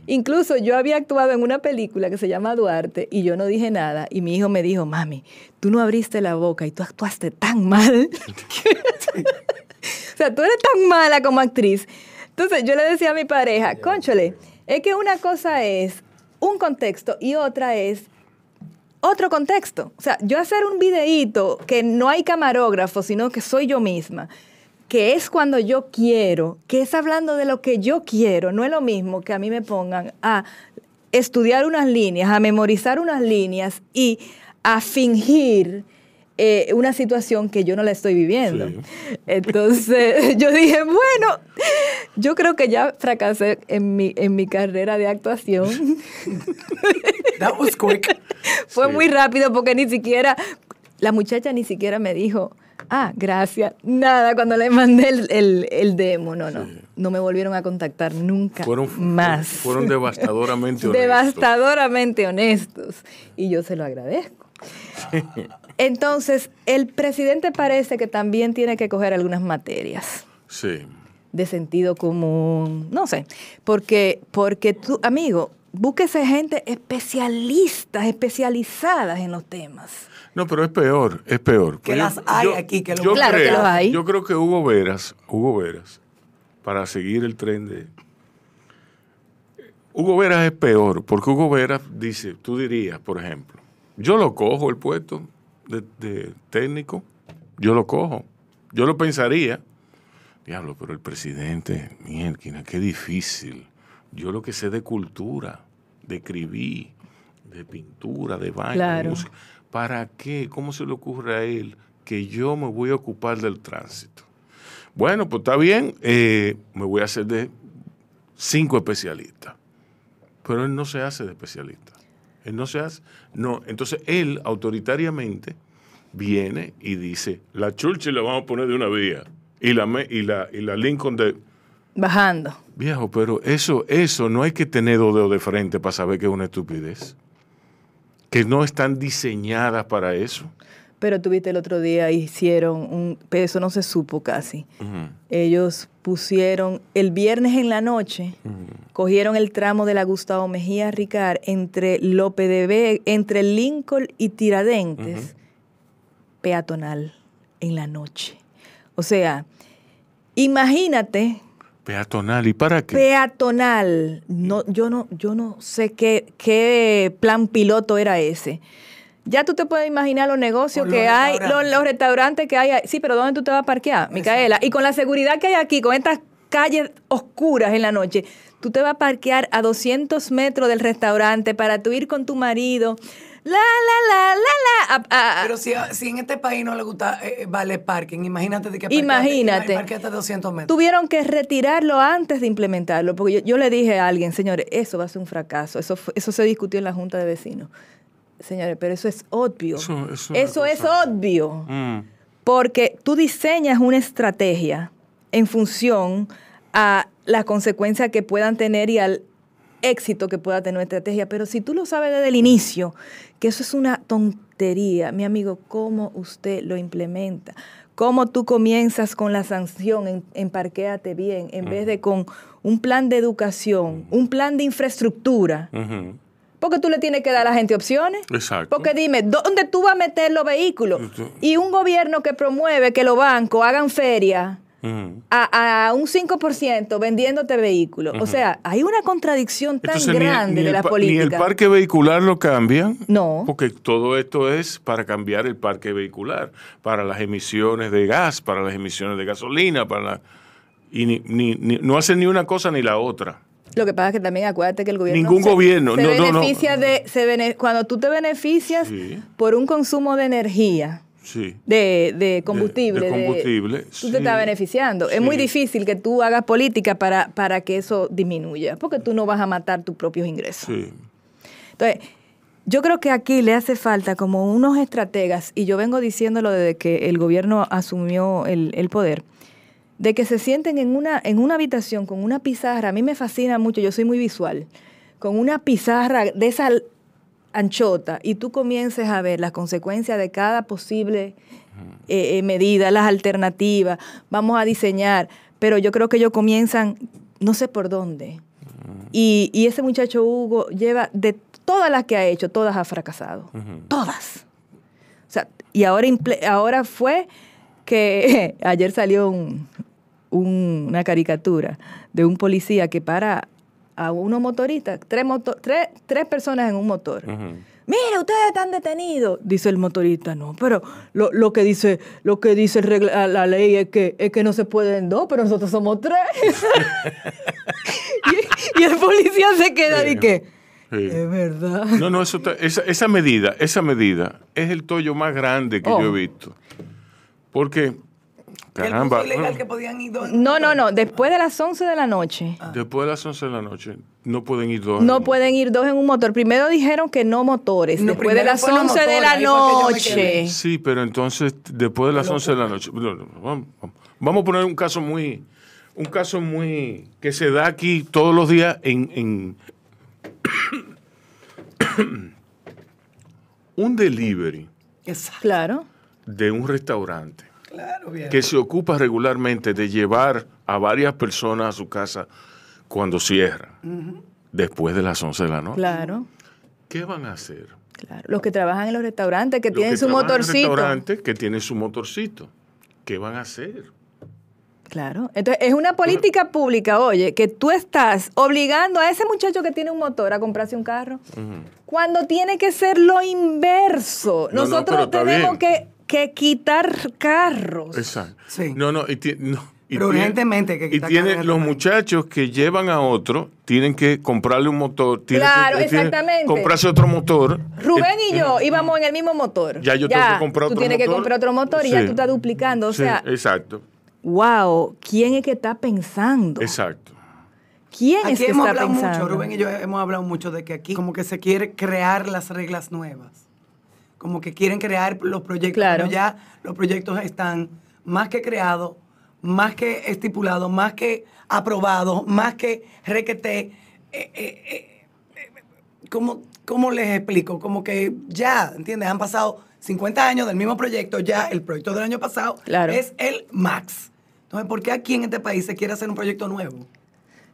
Incluso yo había actuado en una película que se llama Duarte y yo no dije nada y mi hijo me dijo, mami, tú no abriste la boca y tú actuaste tan mal. o sea, tú eres tan mala como actriz. Entonces yo le decía a mi pareja, conchole, es que una cosa es un contexto y otra es otro contexto. O sea, yo hacer un videíto que no hay camarógrafo, sino que soy yo misma, que es cuando yo quiero, que es hablando de lo que yo quiero, no es lo mismo que a mí me pongan a estudiar unas líneas, a memorizar unas líneas y a fingir eh, una situación que yo no la estoy viviendo. Entonces yo dije, bueno, yo creo que ya fracasé en mi, en mi carrera de actuación. That was quick. Fue muy rápido porque ni siquiera, la muchacha ni siquiera me dijo, ah, gracias, nada, cuando le mandé el, demo, no, no, no me volvieron a contactar nunca fueron, más. Fueron devastadoramente honestos. devastadoramente honestos. Y yo se lo agradezco. Entonces, el presidente parece que también tiene que coger algunas materias. De sentido común, no sé, porque, porque tú, amigo, búsquese gente especialista especializadas en los temas. No, pero es peor, es peor. Que las hay aquí, que, creo, que hay. Yo creo que Hugo Veras, Hugo Veras, para seguir el tren de... Hugo Veras es peor, porque Hugo Veras dice, tú dirías, por ejemplo, yo lo cojo el puesto de, técnico, yo lo cojo. Yo lo pensaría. Diablo, pero el presidente, mierda, qué difícil. Yo lo que sé de cultura, de escribir, de pintura, de baño. de música. ¿Para qué? ¿Cómo se le ocurre a él que yo me voy a ocupar del tránsito? Bueno, pues está bien, eh, me voy a hacer de cinco especialistas. Pero él no se hace de especialista. Él eh, no se hace. No, entonces él autoritariamente viene y dice, la Churchill la vamos a poner de una vía y la, y la, y la Lincoln de... Bajando. Viejo, pero eso, eso no hay que tener dedos de frente para saber que es una estupidez. Que no están diseñadas para eso. Pero tuviste el otro día, hicieron un eso no se supo casi. Ellos pusieron el viernes en la noche, cogieron el tramo de la Gustavo Mejía Ricard entre López de Vega, entre Lincoln y Tiradentes, peatonal en la noche. O sea, imagínate. Peatonal, ¿y para qué? Peatonal. No, yo no, yo no sé qué, qué plan piloto era ese. Ya tú te puedes imaginar los negocios que hay, los, restaurantes que hay. Sí, pero ¿dónde tú te vas a parquear, Micaela? Y con la seguridad que hay aquí, con estas calles oscuras en la noche, tú te vas a parquear a 200 metros del restaurante para tú ir con tu marido. La, la, la, la, la. pero si, en este país no le gusta, eh, eh, vale parking. Imagínate de que Imagínate. hasta 200 metros. Tuvieron que retirarlo antes de implementarlo, porque yo, le dije a alguien, señores, eso va a ser un fracaso. Eso, eso se discutió en la Junta de Vecinos. Señores, pero eso es obvio. Eso, es obvio. Mm. Porque tú diseñas una estrategia en función a las consecuencias que puedan tener y al éxito que pueda tener una estrategia. Pero si tú lo sabes desde el inicio, que eso es una tontería, mi amigo, cómo usted lo implementa, cómo tú comienzas con la sanción en, bien, en vez de con un plan de educación, un plan de infraestructura. Porque tú le tienes que dar a la gente opciones. Exacto. Porque dime, ¿dónde tú vas a meter los vehículos? Y un gobierno que promueve que los bancos hagan feria a, un 5% vendiéndote vehículos. O sea, hay una contradicción tan grande de la política. el parque vehicular lo cambian? No. Porque todo esto es para cambiar el parque vehicular, para las emisiones de gas, para las emisiones de gasolina, para y ni, no hacen ni una cosa ni la otra. Lo que pasa es que también acuérdate que el gobierno. Ningún gobierno. De, se cuando tú te beneficias por un consumo de energía. De, combustible. tú te estás beneficiando. Es muy difícil que tú hagas política para, para que eso disminuya, porque tú no vas a matar tus propios ingresos. Entonces, yo creo que aquí le hace falta como unos estrategas, y yo vengo diciéndolo desde que el gobierno asumió el, el poder, de que se sienten en una, en una habitación con una pizarra, a mí me fascina mucho, yo soy muy visual, con una pizarra de esa anchota y tú comiences a ver las consecuencias de cada posible eh, eh, medida, las alternativas, vamos a diseñar, pero yo creo que ellos comienzan no sé por dónde. Y, y ese muchacho Hugo lleva, de todas las que ha hecho, todas ha fracasado, todas. O sea, y ahora, ahora fue que ayer salió un, una caricatura de un policía que para a unos motoristas, tres, personas en un motor. Mire, ustedes están detenidos, dice el motorista. No, pero lo, lo que dice, lo que dice la ley es que, es que no se pueden dos, pero nosotros somos tres. y, el policía se queda y que, es verdad. No, no, esa, medida, esa medida es el tollo más grande que yo he oh. visto. Porque Mm. No, no, no. Después de las 11 de la noche. Ah. Después de las 11 de la noche. No pueden ir dos. No pueden ir dos en un motor. Primero dijeron que no motores. después de las 11 de la noche. Sí, pero entonces, después de las 11 de la noche. Vamos a poner un caso muy. Un caso muy. que se da aquí todos los días en. en un delivery. Exacto. Claro. De un restaurante que se ocupa regularmente de llevar a varias personas a su casa cuando cierra, después de las 11 de la noche. Claro. ¿Qué van a hacer? Claro. Los que trabajan en los restaurantes, que tienen su motorcito. Los restaurantes que tienen su motorcito. ¿Qué van a hacer? Claro. Entonces, es una política pública, oye, que tú estás obligando a ese muchacho que tiene un motor a comprarse un carro, cuando tiene que ser lo inverso. Nosotros tenemos que que quitar carros. Exacto. No, no, y Pero que Y tiene los muchachos que llevan a otro, tienen que comprarle un motor. claro, que, exactamente. comprarse otro motor. Rubén y eh, yo eh, íbamos en el mismo motor. Ya yo tengo que otro motor. Tú tienes que comprar otro motor y ya tú estás duplicando. O sea, exacto. Wow, ¿quién es que está pensando? Exacto. ¿Quién es que hemos está hablado pensando? Mucho, Rubén y yo hemos hablado mucho de que aquí como que se quiere crear las reglas nuevas como que quieren crear los proyectos, pero ya los proyectos están más que creados, más que estipulados, más que aprobados, más que requete. Eh, eh, eh, ¿cómo, les explico? Como que ya, ¿entiendes? Han pasado 50 años del mismo proyecto, ya el proyecto del año pasado es el max. Entonces, ¿por qué aquí en este país se quiere hacer un proyecto nuevo?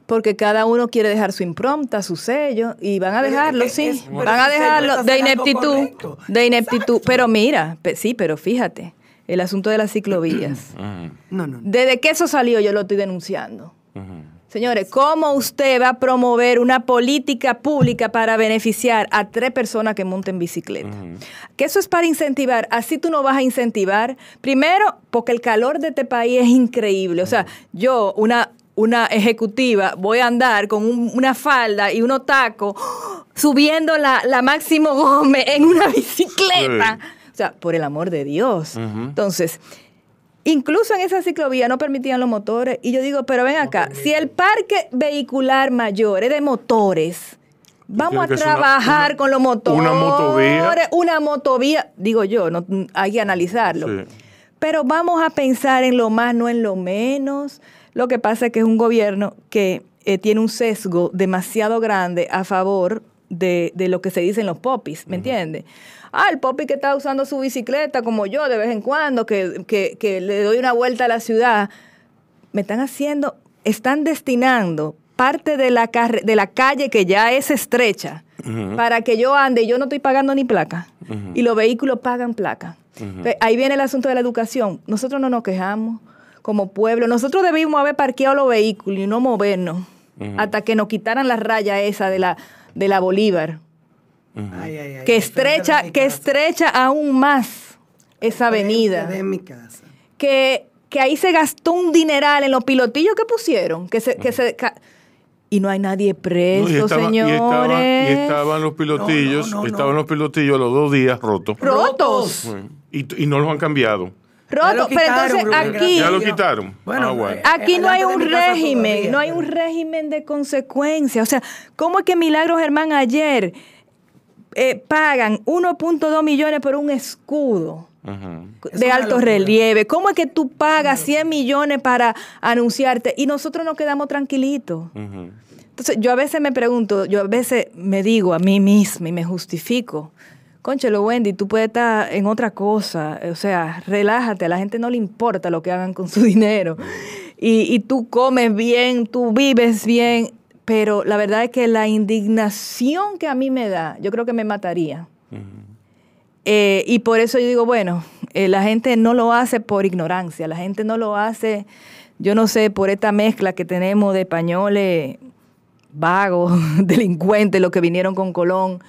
porque cada uno quiere dejar su impronta, su sello, y van a dejarlo, sí, van a dejarlo de ineptitud, de ineptitud. Pero mira, sí, pero fíjate, el asunto de las ciclovías. no, no, Desde que eso salió yo lo estoy denunciando. Señores, ¿cómo usted va a promover una política pública para beneficiar a tres personas que monten bicicleta? Que eso es para incentivar. Así tú no vas a incentivar. Primero, porque el calor de este país es increíble. O sea, yo, una una ejecutiva, voy a andar con una falda y un taco subiendo la, la, Máximo Gómez en una bicicleta. O sea, por el amor de Dios. Entonces, incluso en esa ciclovía no permitían los motores. Y yo digo, pero ven acá, si el parque vehicular mayor es de motores, Vamos a trabajar con los motores. Una motovía. Una motovía, digo yo, no, hay que analizarlo. Pero vamos a pensar en lo más, no en lo menos. Lo que pasa es que es un gobierno que eh, tiene un sesgo demasiado grande a favor de, lo que se dicen los popis, ¿me entiende? entiendes? Ah, el popi que está usando su bicicleta como yo de vez en cuando, que, le doy una vuelta a la ciudad, me están haciendo, están destinando parte de la, de la calle que ya es estrecha para que yo ande y yo no estoy pagando ni placa. Y los vehículos pagan placa. Ahí viene el asunto de la educación. Nosotros no nos quejamos como pueblo. Nosotros debimos haber parqueado los vehículos y no movernos hasta que nos quitaran la raya esa de la, de la Bolívar. que estrecha, que estrecha aún más esa avenida. Que, que, ahí se gastó un dineral en los pilotillos que pusieron, que se, que se y no hay nadie preso, señores. Y, estaban los pilotillos, estaban los pilotillos los dos días rotos. ¿Rotos? Y, y, no los han cambiado. Pero entonces aquí. Ah, bueno, aquí no hay un régimen, no hay un régimen de consecuencia. O sea, ¿cómo es que Milagros Germán ayer eh, pagan 1.2 millones por un escudo? de alto relieve. ¿Cómo es que tú pagas 100 millones para anunciarte y nosotros nos quedamos tranquilitos? Entonces, yo a veces me pregunto, yo a veces me digo a mí misma y me justifico. Conchelo, Wendy, tú puedes estar en otra cosa. O sea, relájate, a la gente no le importa lo que hagan con su dinero. Y, tú comes bien, tú vives bien, pero la verdad es que la indignación que a mí me da, yo creo que me mataría. Eh, y por eso yo digo, bueno, eh, la gente no lo hace por ignorancia, la gente no lo hace, yo no sé, por esta mezcla que tenemos de españoles vagos, delincuentes, los que vinieron con Colón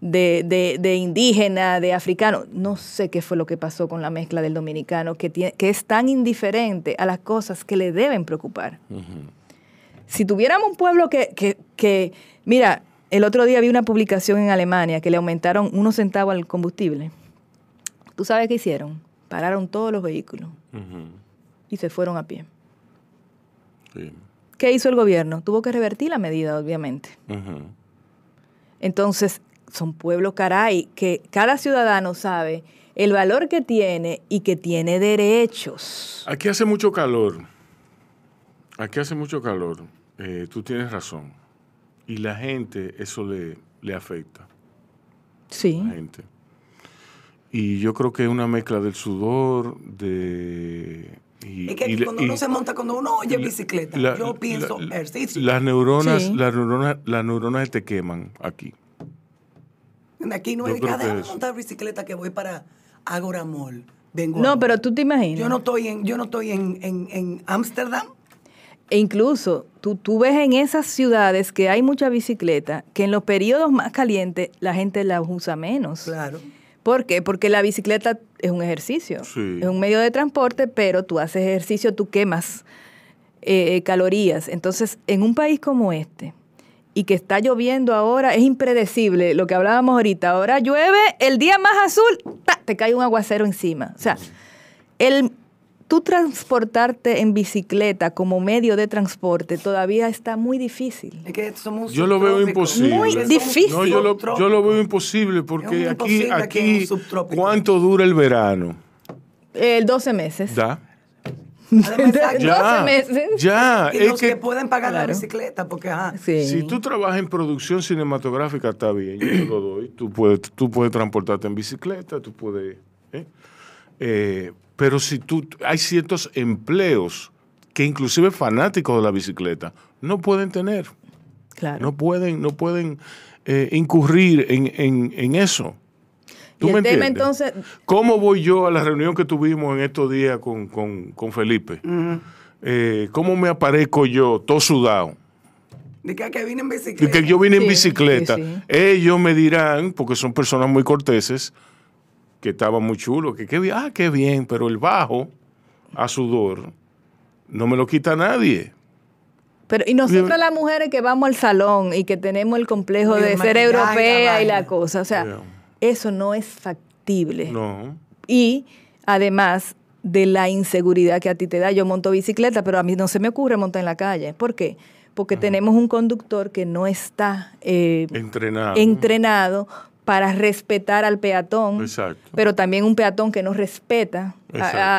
de, indígena, de africano. No sé qué fue lo que pasó con la mezcla del dominicano, que, tiene, que es tan indiferente a las cosas que le deben preocupar. Si tuviéramos un pueblo que, mira, el otro día vi una publicación en Alemania que le aumentaron unos centavos al combustible. ¿Tú sabes qué hicieron? Pararon todos los vehículos y se fueron a pie. ¿Qué hizo el gobierno? Tuvo que revertir la medida, obviamente. Entonces, son pueblos caray, que cada ciudadano sabe el valor que tiene y que tiene derechos. Aquí hace mucho calor. Aquí hace mucho calor. Eh, tú tienes razón. Y la gente, eso le, le afecta. Sí. La gente. Y yo creo que es una mezcla del sudor, de... Y, es que y, cuando uno se monta, cuando uno oye bicicleta, yo pienso ejercicio. Las neuronas, las neuronas, las neuronas te queman aquí. Aquí no es cada montar bicicleta que voy para Agora Mall. no, pero tú te imaginas. Yo no estoy en, yo no estoy en Ámsterdam. e incluso tú, tú ves en esas ciudades que hay mucha bicicleta, que en los periodos más calientes la gente la usa menos. Claro. ¿Por qué? Porque la bicicleta es un ejercicio, es un medio de transporte, pero tú haces ejercicio, tú quemas eh, calorías. Entonces, en un país como este, y que está lloviendo ahora, es impredecible lo que hablábamos ahorita. Ahora llueve, el día más azul, te cae un aguacero encima. O sea, el, tú transportarte en bicicleta como medio de transporte todavía está muy difícil. yo lo veo imposible. Muy difícil. yo, lo, veo imposible porque aquí, aquí ¿cuánto dura el verano? El 12 meses. Da. ya, Ya. Y los que, pueden pagar la bicicleta, porque Si tú trabajas en producción cinematográfica, está bien, yo te lo doy. Tú puedes, tú puedes transportarte en bicicleta, tú puedes. ¿eh? Eh, pero si tú. Hay ciertos empleos que inclusive fanáticos de la bicicleta no pueden tener. Claro. No pueden, no pueden eh, incurrir en, en eso entonces... ¿Cómo voy yo a la reunión que tuvimos en estos días con, Felipe? Eh, ¿Cómo me aparezco yo, todo sudado? De que, yo vine en bicicleta. Ellos me dirán, porque son personas muy corteses, que estaba muy chulo, que, ah, qué bien, pero el bajo a sudor no me lo quita nadie. Pero, y nosotros las mujeres que vamos al salón y que tenemos el complejo de ser europea y la cosa, o sea, eso no es factible. No. Y además de la inseguridad que a ti te da, yo monto bicicleta, pero a mí no se me ocurre montar en la calle. ¿Por qué? Porque tenemos un conductor que no está eh, entrenado. entrenado para respetar al peatón, pero también un peatón que no respeta.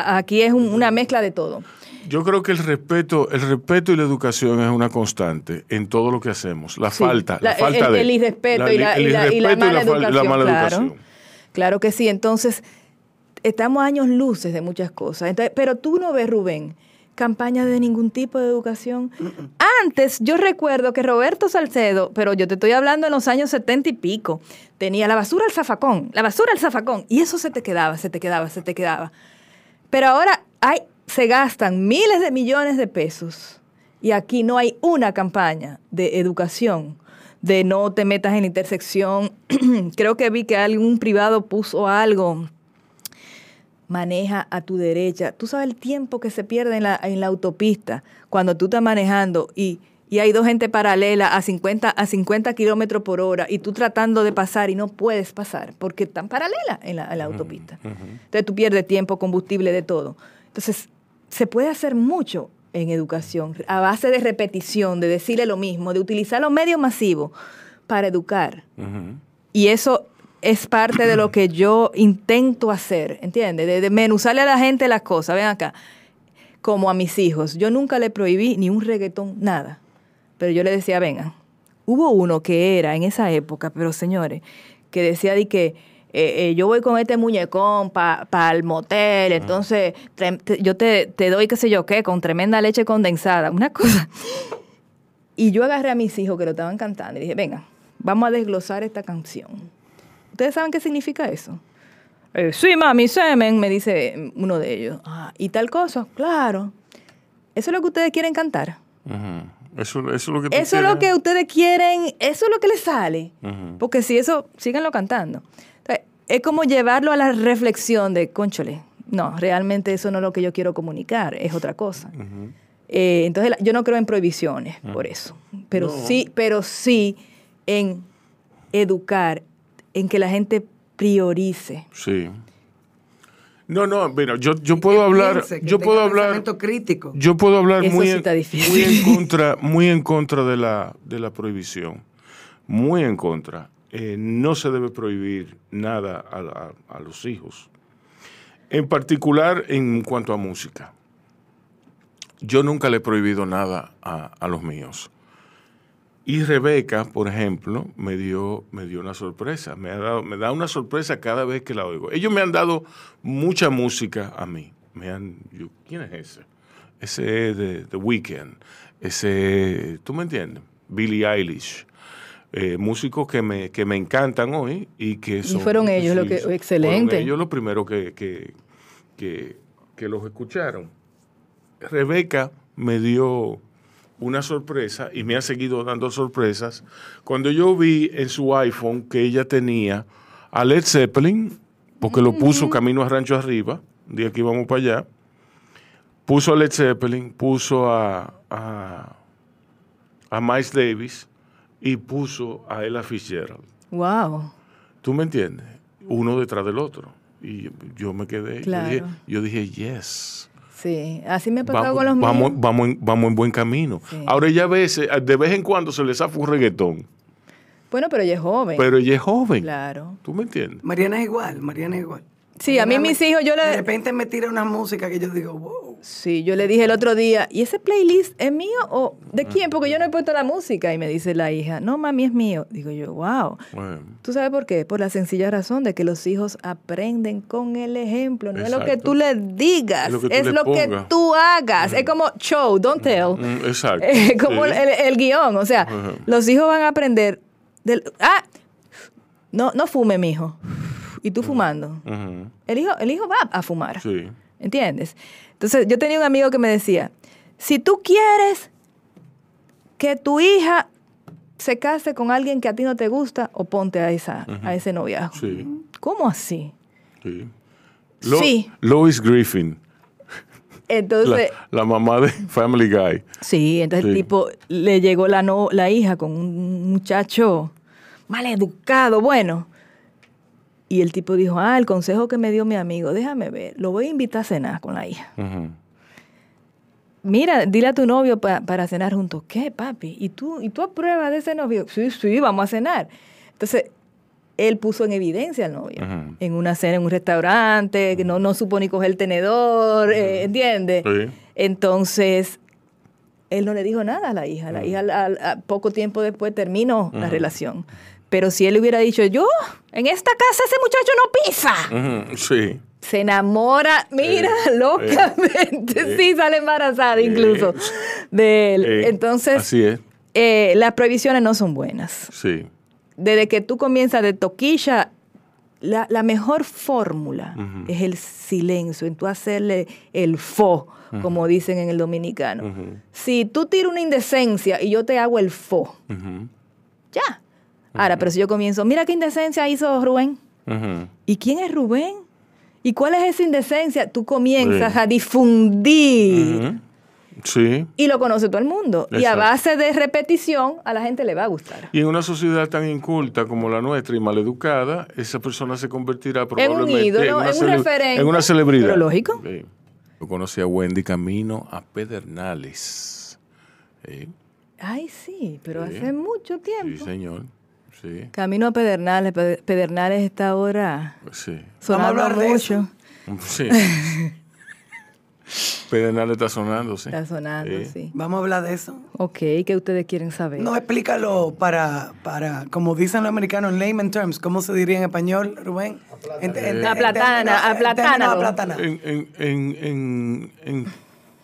aquí es una mezcla de todo. Yo creo que el respeto, el respeto y la educación es una constante en todo lo que hacemos. La falta, la, falta de el irrespeto y, la, y, la, mala educación. claro. que sí. Entonces estamos años luces de muchas cosas. pero tú no ves, Rubén, campaña de ningún tipo de educación. Mm, mm. Antes yo recuerdo que Roberto Salcedo, pero yo te estoy hablando en los años setenta y pico, tenía la basura al zafacón, la basura al zafacón, y eso se te quedaba, se te quedaba, se te quedaba. Pero ahora hay, se gastan miles de millones de pesos y aquí no hay una campaña de educación de no te metas en intersección. Creo que vi que algún privado puso algo maneja a tu derecha. Tú sabes el tiempo que se pierde en la, autopista cuando tú estás manejando y, hay dos gente paralela a 50, a 50 kilómetros por hora y tú tratando de pasar y no puedes pasar porque están paralelas en la, autopista. Entonces tú pierdes tiempo, combustible, de todo. Entonces se puede hacer mucho en educación a base de repetición, de decirle lo mismo, de utilizar los medios masivos para educar. Y eso es parte de lo que yo intento hacer, ¿entiendes? De, de menuzarle a la gente las cosas, ven acá, como a mis hijos. Yo nunca le prohibí ni un reggaetón, nada. Pero yo le decía, venga, hubo uno que era en esa época, pero señores, que decía de que eh, eh, yo voy con este muñecón para pa el motel, ah. entonces yo te, te doy qué sé yo qué, con tremenda leche condensada, una cosa. Y yo agarré a mis hijos que lo estaban cantando y dije, venga, vamos a desglosar esta canción ¿Ustedes saben qué significa eso? Eh, sí, mami, semen, me dice uno de ellos. Ah, y tal cosa, claro. Eso es lo que ustedes quieren cantar. Eso, es lo que, ustedes quieren, eso es lo que les sale. Porque si eso, síganlo cantando. es como llevarlo a la reflexión de, conchole, no, realmente eso no es lo que yo quiero comunicar, es otra cosa. Eh, entonces, yo no creo en prohibiciones por eso, pero sí, pero sí en educar, en que la gente priorice. Sí. No, no, mira, yo, yo puedo hablar, yo puedo hablar, yo puedo hablar muy, en, contra, muy en contra de la, prohibición, muy en contra. Eh, no se debe prohibir nada a, los hijos, en particular en cuanto a música. Yo nunca le he prohibido nada a, a los míos. Y Rebeca, por ejemplo, me dio, me dio una sorpresa. Me, me da una sorpresa cada vez que la oigo. Ellos me han dado mucha música a mí. Me han, ¿Quién es ese? Ese es de The Weeknd. Ese, ¿tú me entiendes? Billie Eilish. Eh, músicos que me, que me encantan hoy y que son... fueron ellos lo que... Excelente. Fueron ellos los primeros que los escucharon. Rebeca me dio una sorpresa y me ha seguido dando sorpresas. Cuando yo vi en su iPhone que ella tenía a Led Zeppelin, porque lo puso camino a Rancho Arriba, de aquí vamos para allá, puso a Led Zeppelin, puso a, a, a Miles Davis y puso a Ella Fitzgerald. ¡Wow! ¿Tú me entiendes? Uno detrás del otro. Y yo me quedé, yo dije, yes. Sí, así me ha pasado con los míos. Vamos, vamos, en, vamos en buen camino. Ahora ella a veces, eh, de vez en cuando se le zafa un reggaetón. Bueno, pero ella es joven. Pero ella es joven. Claro. ¿Tú me entiendes? Mariana es igual, Mariana es igual. Sí, a mí mis hijos yo le... De repente me tira una música que yo digo, wow. Sí, yo le dije el otro día, ¿y ese playlist es mío o de quién? Porque yo no he puesto la música. Y me dice la hija, no, mami, es mío. Digo yo, wow. ¿Tú sabes por qué? Por la sencilla razón de que los hijos aprenden con el ejemplo. No es lo que tú les digas, es lo que tú, hagas. Es como show, don't tell. Mm, exacto. Es como el, guión. O sea, los hijos van a aprender... Del, ah, no, no fume, mijo y tú fumando, el, hijo, el hijo va a fumar. Sí. ¿Entiendes? Entonces, yo tenía un amigo que me decía, si tú quieres que tu hija se case con alguien que a ti no te gusta, o ponte a, esa, a ese noviazgo. Sí. ¿Cómo así? Sí. sí. Lois Griffin. Entonces, la, mamá de Family Guy. Sí, entonces el tipo le llegó la, la hija con un muchacho mal educado, bueno. Y el tipo dijo, ah, el consejo que me dio mi amigo, déjame ver, lo voy a invitar a cenar con la hija. Mira, dile a tu novio para cenar juntos. ¿Qué, papi? ¿Y tú, ¿Y tú apruebas de ese novio? Sí, sí, vamos a cenar. Entonces, él puso en evidencia al novio. En una cena, en un restaurante, que no, no supo ni coger el tenedor, entiende. Eh, ¿entiendes? Entonces, él no le dijo nada a la hija. La hija, poco tiempo después, terminó la relación. Pero si él hubiera dicho, yo, en esta casa ese muchacho no pisa. sí. Se enamora, mira, locamente, sí, sale embarazada incluso de él. Entonces, eh, las prohibiciones no son buenas. Sí. Desde que tú comienzas de toquilla, la, mejor fórmula es el silencio, en tú hacerle el fo, como dicen en el dominicano. Si tú tiras una indecencia y yo te hago el fo, ya, Ahora, pero si yo comienzo, mira qué indecencia hizo Rubén. ¿Y quién es Rubén? ¿Y cuál es esa indecencia? Tú comienzas a difundir. Sí. Y lo conoce todo el mundo. Y a base de repetición, a la gente le va a gustar. Y en una sociedad tan inculta como la nuestra y maleducada, esa persona se convertirá probablemente en un ídolo, en una, referente, en una celebridad. Pero lógico. Yo conocí a Wendy camino a Pedernales. Ay, sí, pero hace mucho tiempo. Sí, señor. Camino a Pedernales. Pedernales está ahora sí. sonando Vamos a mucho. Mm, sí. Pedernales está sonando, sí. Está sonando, sí. Vamos a hablar de eso. Ok, ¿qué ustedes quieren saber? No, explícalo para, para como dicen los americanos, en layman terms, ¿cómo se diría en español, Rubén? Aplatana, platana, a en, en,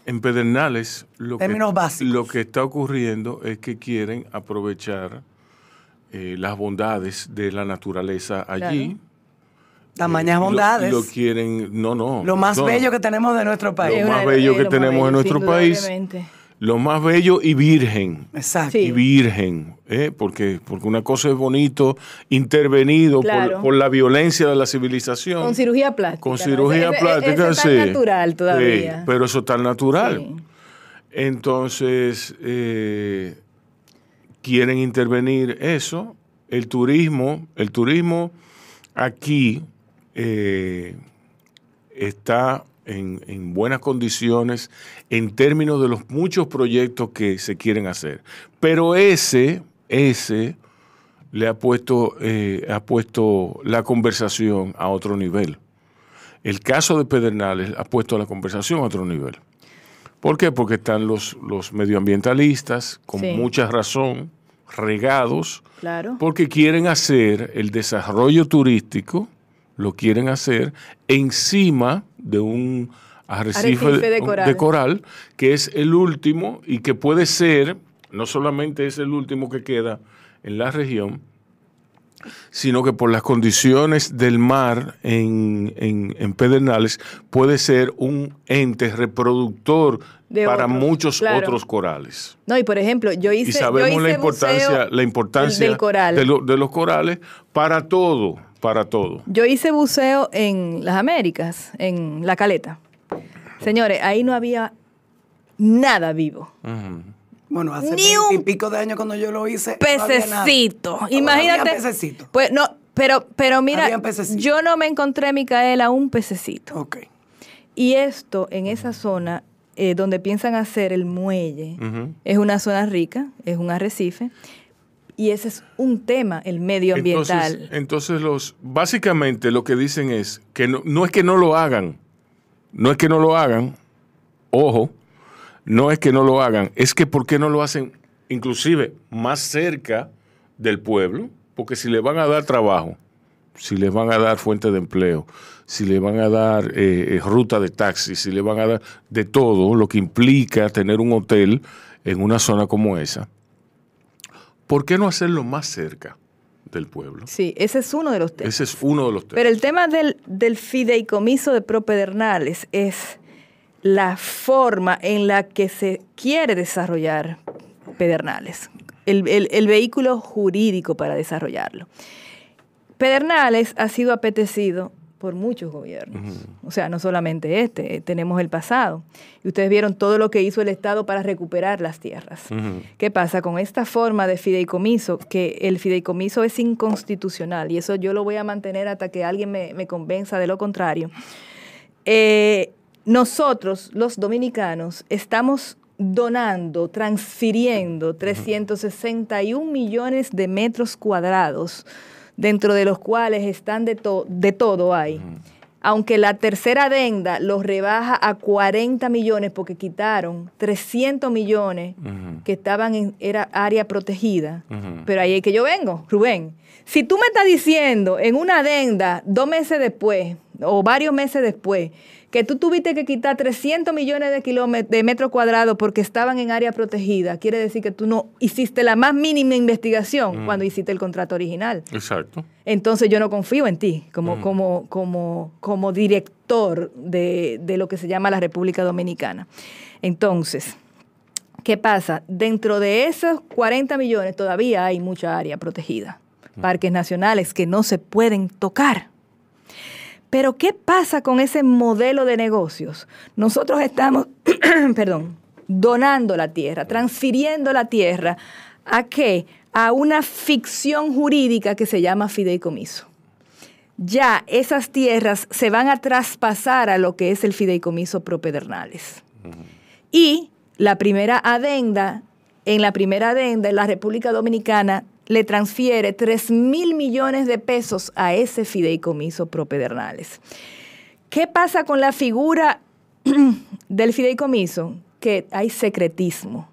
en Pedernales, lo que está ocurriendo es que quieren aprovechar eh, las bondades de la naturaleza allí. Tamañas eh, bondades. Lo, quieren, no, no. Lo más bello que tenemos de nuestro país. Lo más bello que tenemos de nuestro país. Lo más bello y virgen. Exacto. Y virgen. ¿eh? Porque, porque una cosa es bonito, intervenido por, la violencia de la civilización. Con cirugía plástica. Con cirugía plástica, es sí. natural todavía. pero eso es tan natural. Entonces, quieren intervenir eso. El turismo, el turismo aquí eh, está en, buenas condiciones en términos de los muchos proyectos que se quieren hacer. Pero ese, ese le ha puesto, eh, ha puesto la conversación a otro nivel. El caso de Pedernales ha puesto la conversación a otro nivel. ¿Por qué? Porque están los, los medioambientalistas, con mucha razón, regados, porque quieren hacer el desarrollo turístico, lo quieren hacer encima de un arrecife, de, coral. que es el último y que puede ser, no solamente es el último que queda en la región, sino que por las condiciones del mar en, en, Pedernales puede ser un ente reproductor para muchos otros corales. No, y por ejemplo, yo hice. Y sabemos la importancia, la importancia del coral. De, los corales para todo, para todo. Yo hice buceo en las Américas, en La Caleta. Señores, ahí no había nada vivo. Bueno, hace un y pico de años cuando yo lo hice. Pececito. Imagínate. Pececito. Pues no, pero, pero mira, yo no me encontré, Micaela, un pececito. Ok. Y esto en esa zona eh, donde piensan hacer el muelle, es una zona rica, es un arrecife, y ese es un tema, el medioambiental. Entonces, entonces los, básicamente lo que dicen es que no, es que no lo hagan, no es que no lo hagan, ojo, no es que no lo hagan, es que ¿por qué no lo hacen inclusive más cerca del pueblo? Porque si le van a dar trabajo, si les van a dar fuente de empleo, si le van a dar eh, eh, ruta de taxi, si le van a dar de todo, lo que implica tener un hotel en una zona como esa, ¿por qué no hacerlo más cerca? del pueblo. Sí, ese es uno de los temas. Ese es uno de los Pero el tema del, del fideicomiso de Pedernales es la forma en la que se quiere desarrollar Pedernales, el vehículo jurídico para desarrollarlo. Pedernales ha sido apetecido por muchos gobiernos. O sea, no solamente este, eh, tenemos el pasado. Y ustedes vieron todo lo que hizo el Estado para recuperar las tierras. ¿Qué pasa con esta forma de fideicomiso? Que el fideicomiso es inconstitucional y eso yo lo voy a mantener hasta que alguien me, convenza de lo contrario. Eh, nosotros, los dominicanos, estamos donando, transfiriendo 361 millones de metros cuadrados dentro de los cuales están de, todo hay, Aunque la tercera adenda los rebaja a 40 millones porque quitaron 300 millones que estaban en era área protegida. Pero ahí es que yo vengo, Rubén. Si tú me estás diciendo en una adenda dos meses después o varios meses después que tú tuviste que quitar 300 millones de, kilómetros, de metros cuadrados porque estaban en área protegida, quiere decir que tú no hiciste la más mínima investigación mm. cuando hiciste el contrato original. Exacto. Entonces yo no confío en ti como, mm. como, como, como director de, de lo que se llama la República Dominicana. Entonces... ¿Qué pasa? Dentro de esos 40 millones todavía hay mucha área protegida, mm. parques nacionales que no se pueden tocar. Pero ¿qué pasa con ese modelo de negocios? Nosotros estamos, perdón, donando la tierra, transfiriendo la tierra a qué? A una ficción jurídica que se llama fideicomiso. Ya esas tierras se van a traspasar a lo que es el fideicomiso propedernales. Y la primera adenda, en la primera adenda en la República Dominicana le transfiere 3 mil millones de pesos a ese fideicomiso propedernales. ¿Qué pasa con la figura del fideicomiso? Que hay secretismo.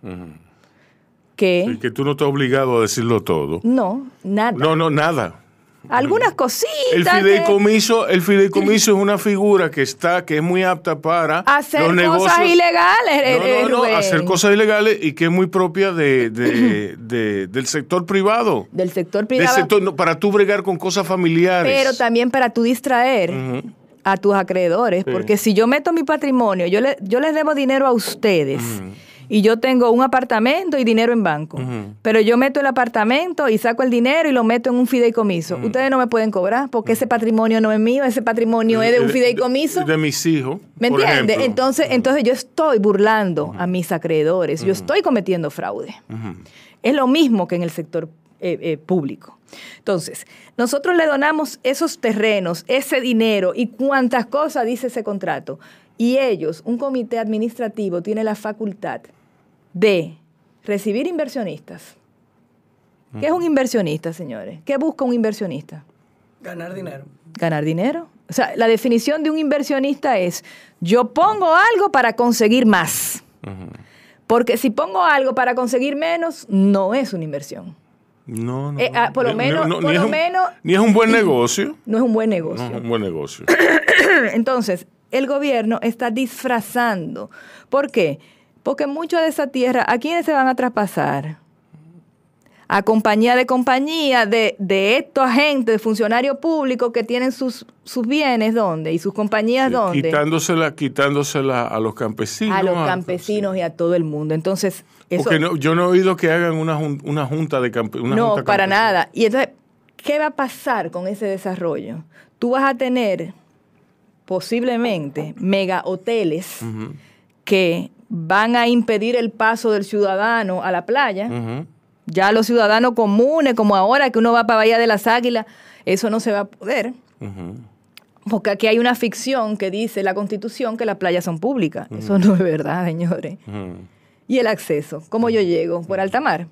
Que, que tú no estás obligado a decirlo todo. No, nada. No, no, nada. Algunas cositas. El fideicomiso, el fideicomiso es una figura que está, que es muy apta para hacer cosas ilegales. no, hacer cosas ilegales y que es muy propia de, del sector privado. Del sector privado. para tú bregar con cosas familiares. Pero también para tú distraer. a tus acreedores, porque si yo meto mi patrimonio, yo, le, yo les debo dinero a ustedes y yo tengo un apartamento y dinero en banco, pero yo meto el apartamento y saco el dinero y lo meto en un fideicomiso. Ustedes no me pueden cobrar porque ese patrimonio no es mío, ese patrimonio es de un fideicomiso. De, mis hijos. ¿Me entiendes? Entonces, entonces yo estoy burlando a mis acreedores, yo estoy cometiendo fraude. Es lo mismo que en el sector eh, eh, público. Entonces, nosotros le donamos esos terrenos, ese dinero y cuántas cosas dice ese contrato y ellos, un comité administrativo, tiene la facultad de recibir inversionistas. ¿Qué es un inversionista, señores? ¿Qué busca un inversionista? Ganar dinero. Ganar dinero. O sea, la definición de un inversionista es, yo pongo algo para conseguir más. Porque si pongo algo para conseguir menos, no es una inversión. No, no. Eh, ah, por lo menos, por ni, lo es un, menos ni es un buen negocio. No es un buen negocio. No es un buen negocio. Entonces, el gobierno está disfrazando. ¿Por qué? Porque mucha de esa tierra, ¿a quiénes se van a traspasar? A compañía de compañía de, estos agentes, de funcionarios públicos que tienen sus, sus bienes, ¿dónde? Y sus compañías, ¿dónde? Quitándosela, quitándosela a los campesinos. A los ah, campesinos y a todo el mundo. Entonces, Porque yo no he oído que hagan una, junta de campesinos. No, para nada. Y entonces, ¿qué va a pasar con ese desarrollo? Tú vas a tener posiblemente mega hoteles que van a impedir el paso del ciudadano a la playa. Ya los ciudadanos comunes, como ahora que uno va para Bahía de las Águilas, eso no se va a poder. Porque aquí hay una ficción que dice la Constitución que las playas son públicas. Eso no es verdad, señores. Y el acceso, ¿cómo yo llego? Por alta mar.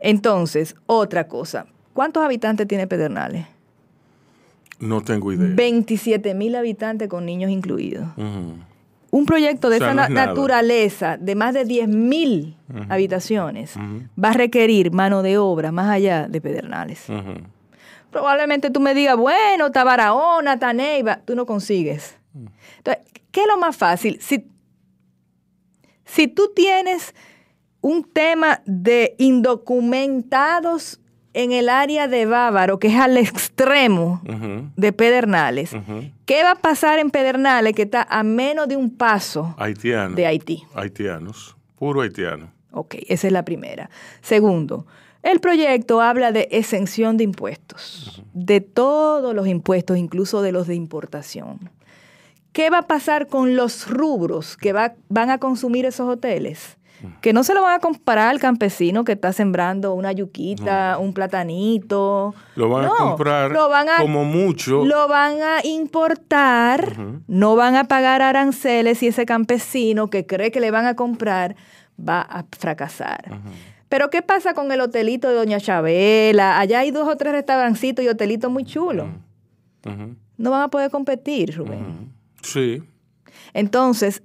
Entonces, otra cosa, ¿cuántos habitantes tiene Pedernales? No tengo idea. 27 mil habitantes con niños incluidos. Un proyecto de esa naturaleza, de más de 10 mil habitaciones, va a requerir mano de obra más allá de Pedernales. Probablemente tú me digas, bueno, está Barahona, está Neiva, tú no consigues. Entonces, ¿qué es lo más fácil? Si, si tú tienes un tema de indocumentados en el área de Bávaro, que es al extremo de Pedernales. ¿Qué va a pasar en Pedernales, que está a menos de un paso de Haití? Haitianos, puro haitiano. Ok, esa es la primera. Segundo, el proyecto habla de exención de impuestos, de todos los impuestos, incluso de los de importación. ¿Qué va a pasar con los rubros que van a consumir esos hoteles? que no se lo van a comprar al campesino que está sembrando una yuquita, un platanito. Lo van a comprar como mucho. Lo van a importar, no van a pagar aranceles y ese campesino que cree que le van a comprar va a fracasar. Pero ¿qué pasa con el hotelito de Doña Chabela? Allá hay dos o tres restaurancitos y hotelitos muy chulos. No van a poder competir, Rubén. Sí. Entonces,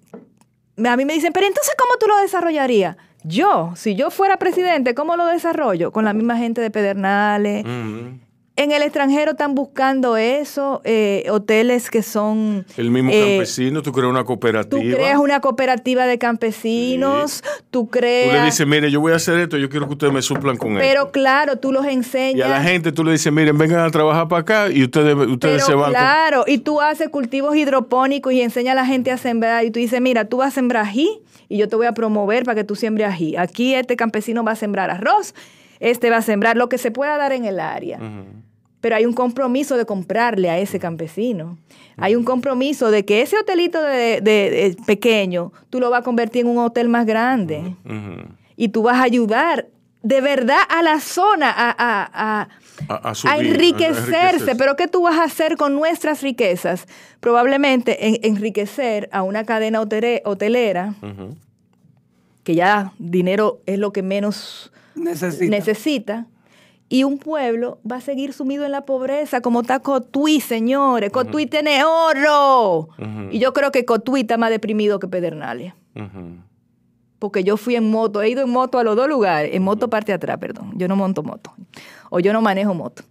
a mí me dicen, pero entonces, ¿cómo tú lo desarrollarías? Yo, si yo fuera presidente, ¿cómo lo desarrollo? Con la misma gente de Pedernales, en el extranjero están buscando eso, eh, hoteles que son... El mismo eh, campesino, tú creas una cooperativa. Tú creas una cooperativa de campesinos, tú creas... Tú le dices, mire, yo voy a hacer esto, yo quiero que ustedes me suplan con Pero claro, tú los enseñas. Y a la gente tú le dices, miren, vengan a trabajar para acá y ustedes, ustedes se van. Claro, y tú haces cultivos hidropónicos y enseñas a la gente a sembrar. Y tú dices, mira, tú vas a sembrar ají y yo te voy a promover para que tú siembres ají. Aquí este campesino va a sembrar arroz este va a sembrar lo que se pueda dar en el área. Pero hay un compromiso de comprarle a ese campesino. Hay un compromiso de que ese hotelito de, pequeño, tú lo vas a convertir en un hotel más grande. Y tú vas a ayudar de verdad a la zona, a, enriquecerse. Pero ¿qué tú vas a hacer con nuestras riquezas? Probablemente enriquecer a una cadena hotelera, que ya dinero es lo que menos necesita. necesita. Y un pueblo va a seguir sumido en la pobreza, como está Cotuí, señores. Cotuí tiene oro. Y yo creo que Cotuí está más deprimido que Pedernales. Porque yo fui en moto, he ido en moto a los dos lugares, en moto parte atrás, perdón. Yo no monto moto. O yo no manejo moto.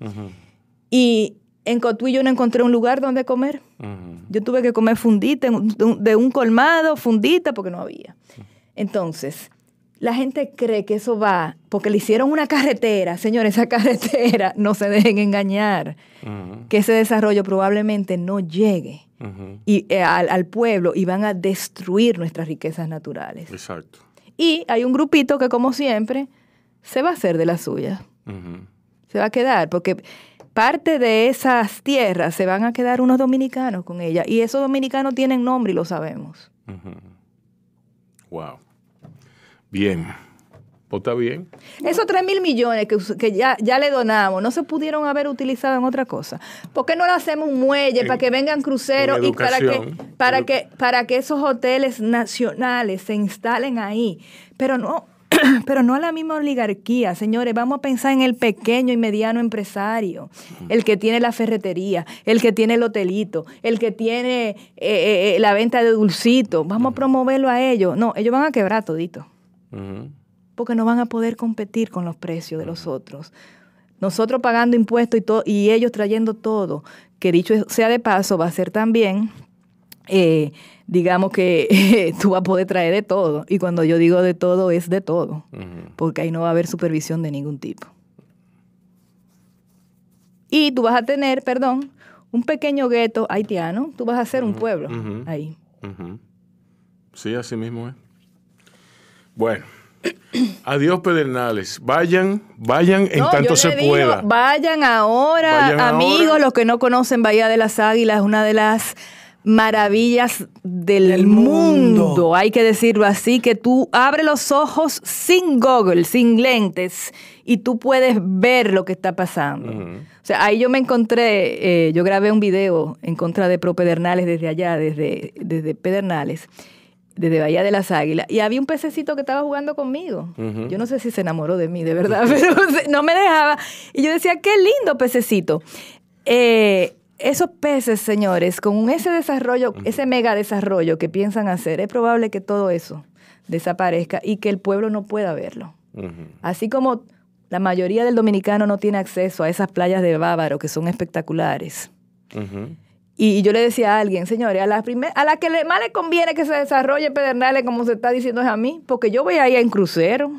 Y en Cotuí yo no encontré un lugar donde comer. Yo tuve que comer fundita, de un colmado, fundita, porque no había. Entonces, la gente cree que eso va porque le hicieron una carretera. Señores, esa carretera, no se dejen engañar. Que ese desarrollo probablemente no llegue y, eh, al, pueblo y van a destruir nuestras riquezas naturales. Exacto. Y hay un grupito que, como siempre, se va a hacer de la suya. Se va a quedar, porque parte de esas tierras se van a quedar unos dominicanos con ella. Y esos dominicanos tienen nombre y lo sabemos. Wow. Bien. está bien. Esos 3 mil millones que, ya, le donamos, no se pudieron haber utilizado en otra cosa. ¿Por qué no le hacemos un muelle para que vengan cruceros y para que, para, que, para que esos hoteles nacionales se instalen ahí? Pero no, pero no a la misma oligarquía, señores, vamos a pensar en el pequeño y mediano empresario, el que tiene la ferretería, el que tiene el hotelito, el que tiene eh, eh, eh, la venta de dulcito, vamos a promoverlo a ellos. No, ellos van a quebrar todito porque no van a poder competir con los precios de los otros. Nosotros pagando impuestos y, y ellos trayendo todo, que dicho sea de paso, va a ser también eh, digamos que tú vas a poder traer de todo. Y cuando yo digo de todo, es de todo. Porque ahí no va a haber supervisión de ningún tipo. Y tú vas a tener, perdón, un pequeño gueto haitiano. Tú vas a ser un pueblo ahí. Sí, así mismo es. Bueno. Adiós Pedernales. Vayan, vayan en tanto se pueda. Vayan ahora, amigos, los que no conocen Bahía de las Águilas, una de las maravillas del, mundo. Hay que decirlo así, que tú abres los ojos sin Google, sin lentes, y tú puedes ver lo que está pasando. O sea, ahí yo me encontré, eh, yo grabé un video en contra de Pro Pedernales desde allá, desde, desde Pedernales desde Bahía de las Águilas, y había un pececito que estaba jugando conmigo. Yo no sé si se enamoró de mí, de verdad, pero no me dejaba. Y yo decía, qué lindo pececito. Eh, esos peces, señores, con ese desarrollo, ese mega desarrollo que piensan hacer, es probable que todo eso desaparezca y que el pueblo no pueda verlo. Así como la mayoría del dominicano no tiene acceso a esas playas de Bávaro que son espectaculares. Y yo le decía a alguien, señores, a la, a la que más le conviene que se desarrolle Pedernales como se está diciendo es a mí, porque yo voy a ir en crucero.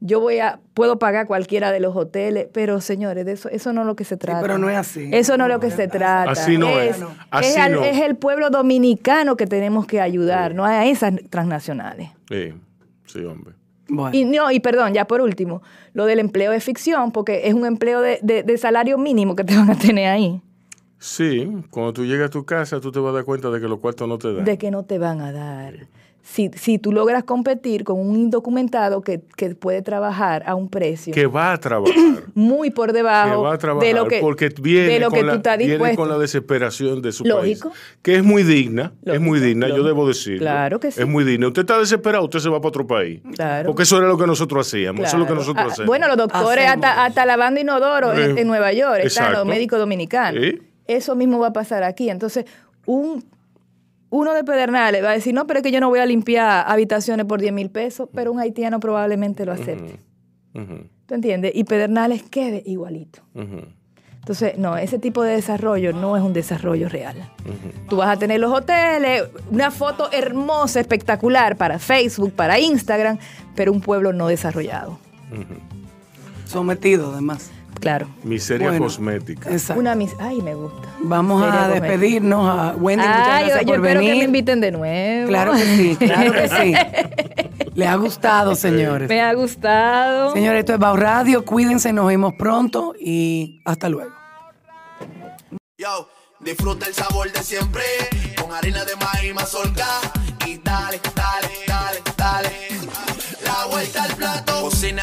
Yo voy a, puedo pagar cualquiera de los hoteles, pero señores, de eso, eso no es lo que se trata. pero no es así. Eso no, es lo que se trata. Así no es. es, el pueblo dominicano que tenemos que ayudar, no a esas transnacionales. Sí, sí, hombre. Y no, y perdón, ya por último, lo del empleo es ficción, porque es un empleo de salario mínimo que te van a tener ahí. Sí, cuando tú llegas a tu casa, tú te vas a dar cuenta de que los cuartos no te dan. De que no te van a dar. Si, si tú logras competir con un indocumentado que, puede trabajar a un precio. Que va a trabajar. muy por debajo. de lo que, porque viene, con, la, desesperación de su Lógico. país. Que es muy digna, es muy digna, yo debo decir. Claro que sí. Es muy digna. Usted está desesperado, usted se va para otro país. Claro. Porque eso era lo que nosotros hacíamos. Eso es lo que nosotros ah, Bueno, los doctores hasta, hasta, lavando inodoro en, eh, Nueva York, están los médicos dominicanos. ¿Sí? Eso mismo va a pasar aquí. Entonces, un, uno de Pedernales va a decir, no, pero es que yo no voy a limpiar habitaciones por 10 mil pesos, pero un haitiano probablemente lo acepte. ¿Tú entiendes? Y Pedernales quede igualito. Entonces, no, ese tipo de desarrollo no es un desarrollo real. Tú vas a tener los hoteles, una foto hermosa, espectacular para Facebook, para Instagram, pero un pueblo no desarrollado. Sometido, además. Claro. Miseria bueno, cosmética. Exacto. Una mis Ay, me gusta. Vamos Miseria a cosmética. despedirnos a Wendy. Ay, muchas gracias yo, yo por espero venir. que me inviten de nuevo. Claro que sí, claro que sí. Le ha gustado, señores. Me ha gustado. Señores, esto es Bao Radio. Cuídense, nos vemos pronto y hasta luego. Yo, disfruta el sabor de siempre con harina de maíz mazorca y dale, dale, dale, dale. La vuelta al plato. Cocina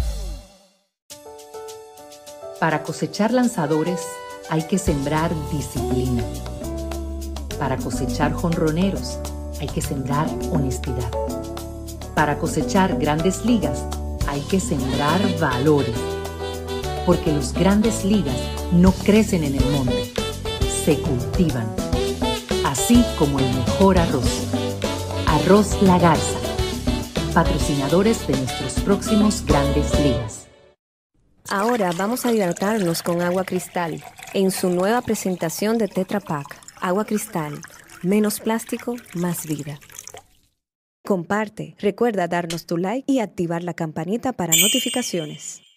Para cosechar lanzadores hay que sembrar disciplina. Para cosechar jonroneros hay que sembrar honestidad. Para cosechar grandes ligas hay que sembrar valores. Porque los grandes ligas no crecen en el monte, se cultivan. Así como el mejor arroz. Arroz La Garza. Patrocinadores de nuestros próximos grandes ligas. Ahora vamos a hidratarnos con agua cristal en su nueva presentación de Tetra Pak. Agua cristal, menos plástico, más vida. Comparte, recuerda darnos tu like y activar la campanita para notificaciones.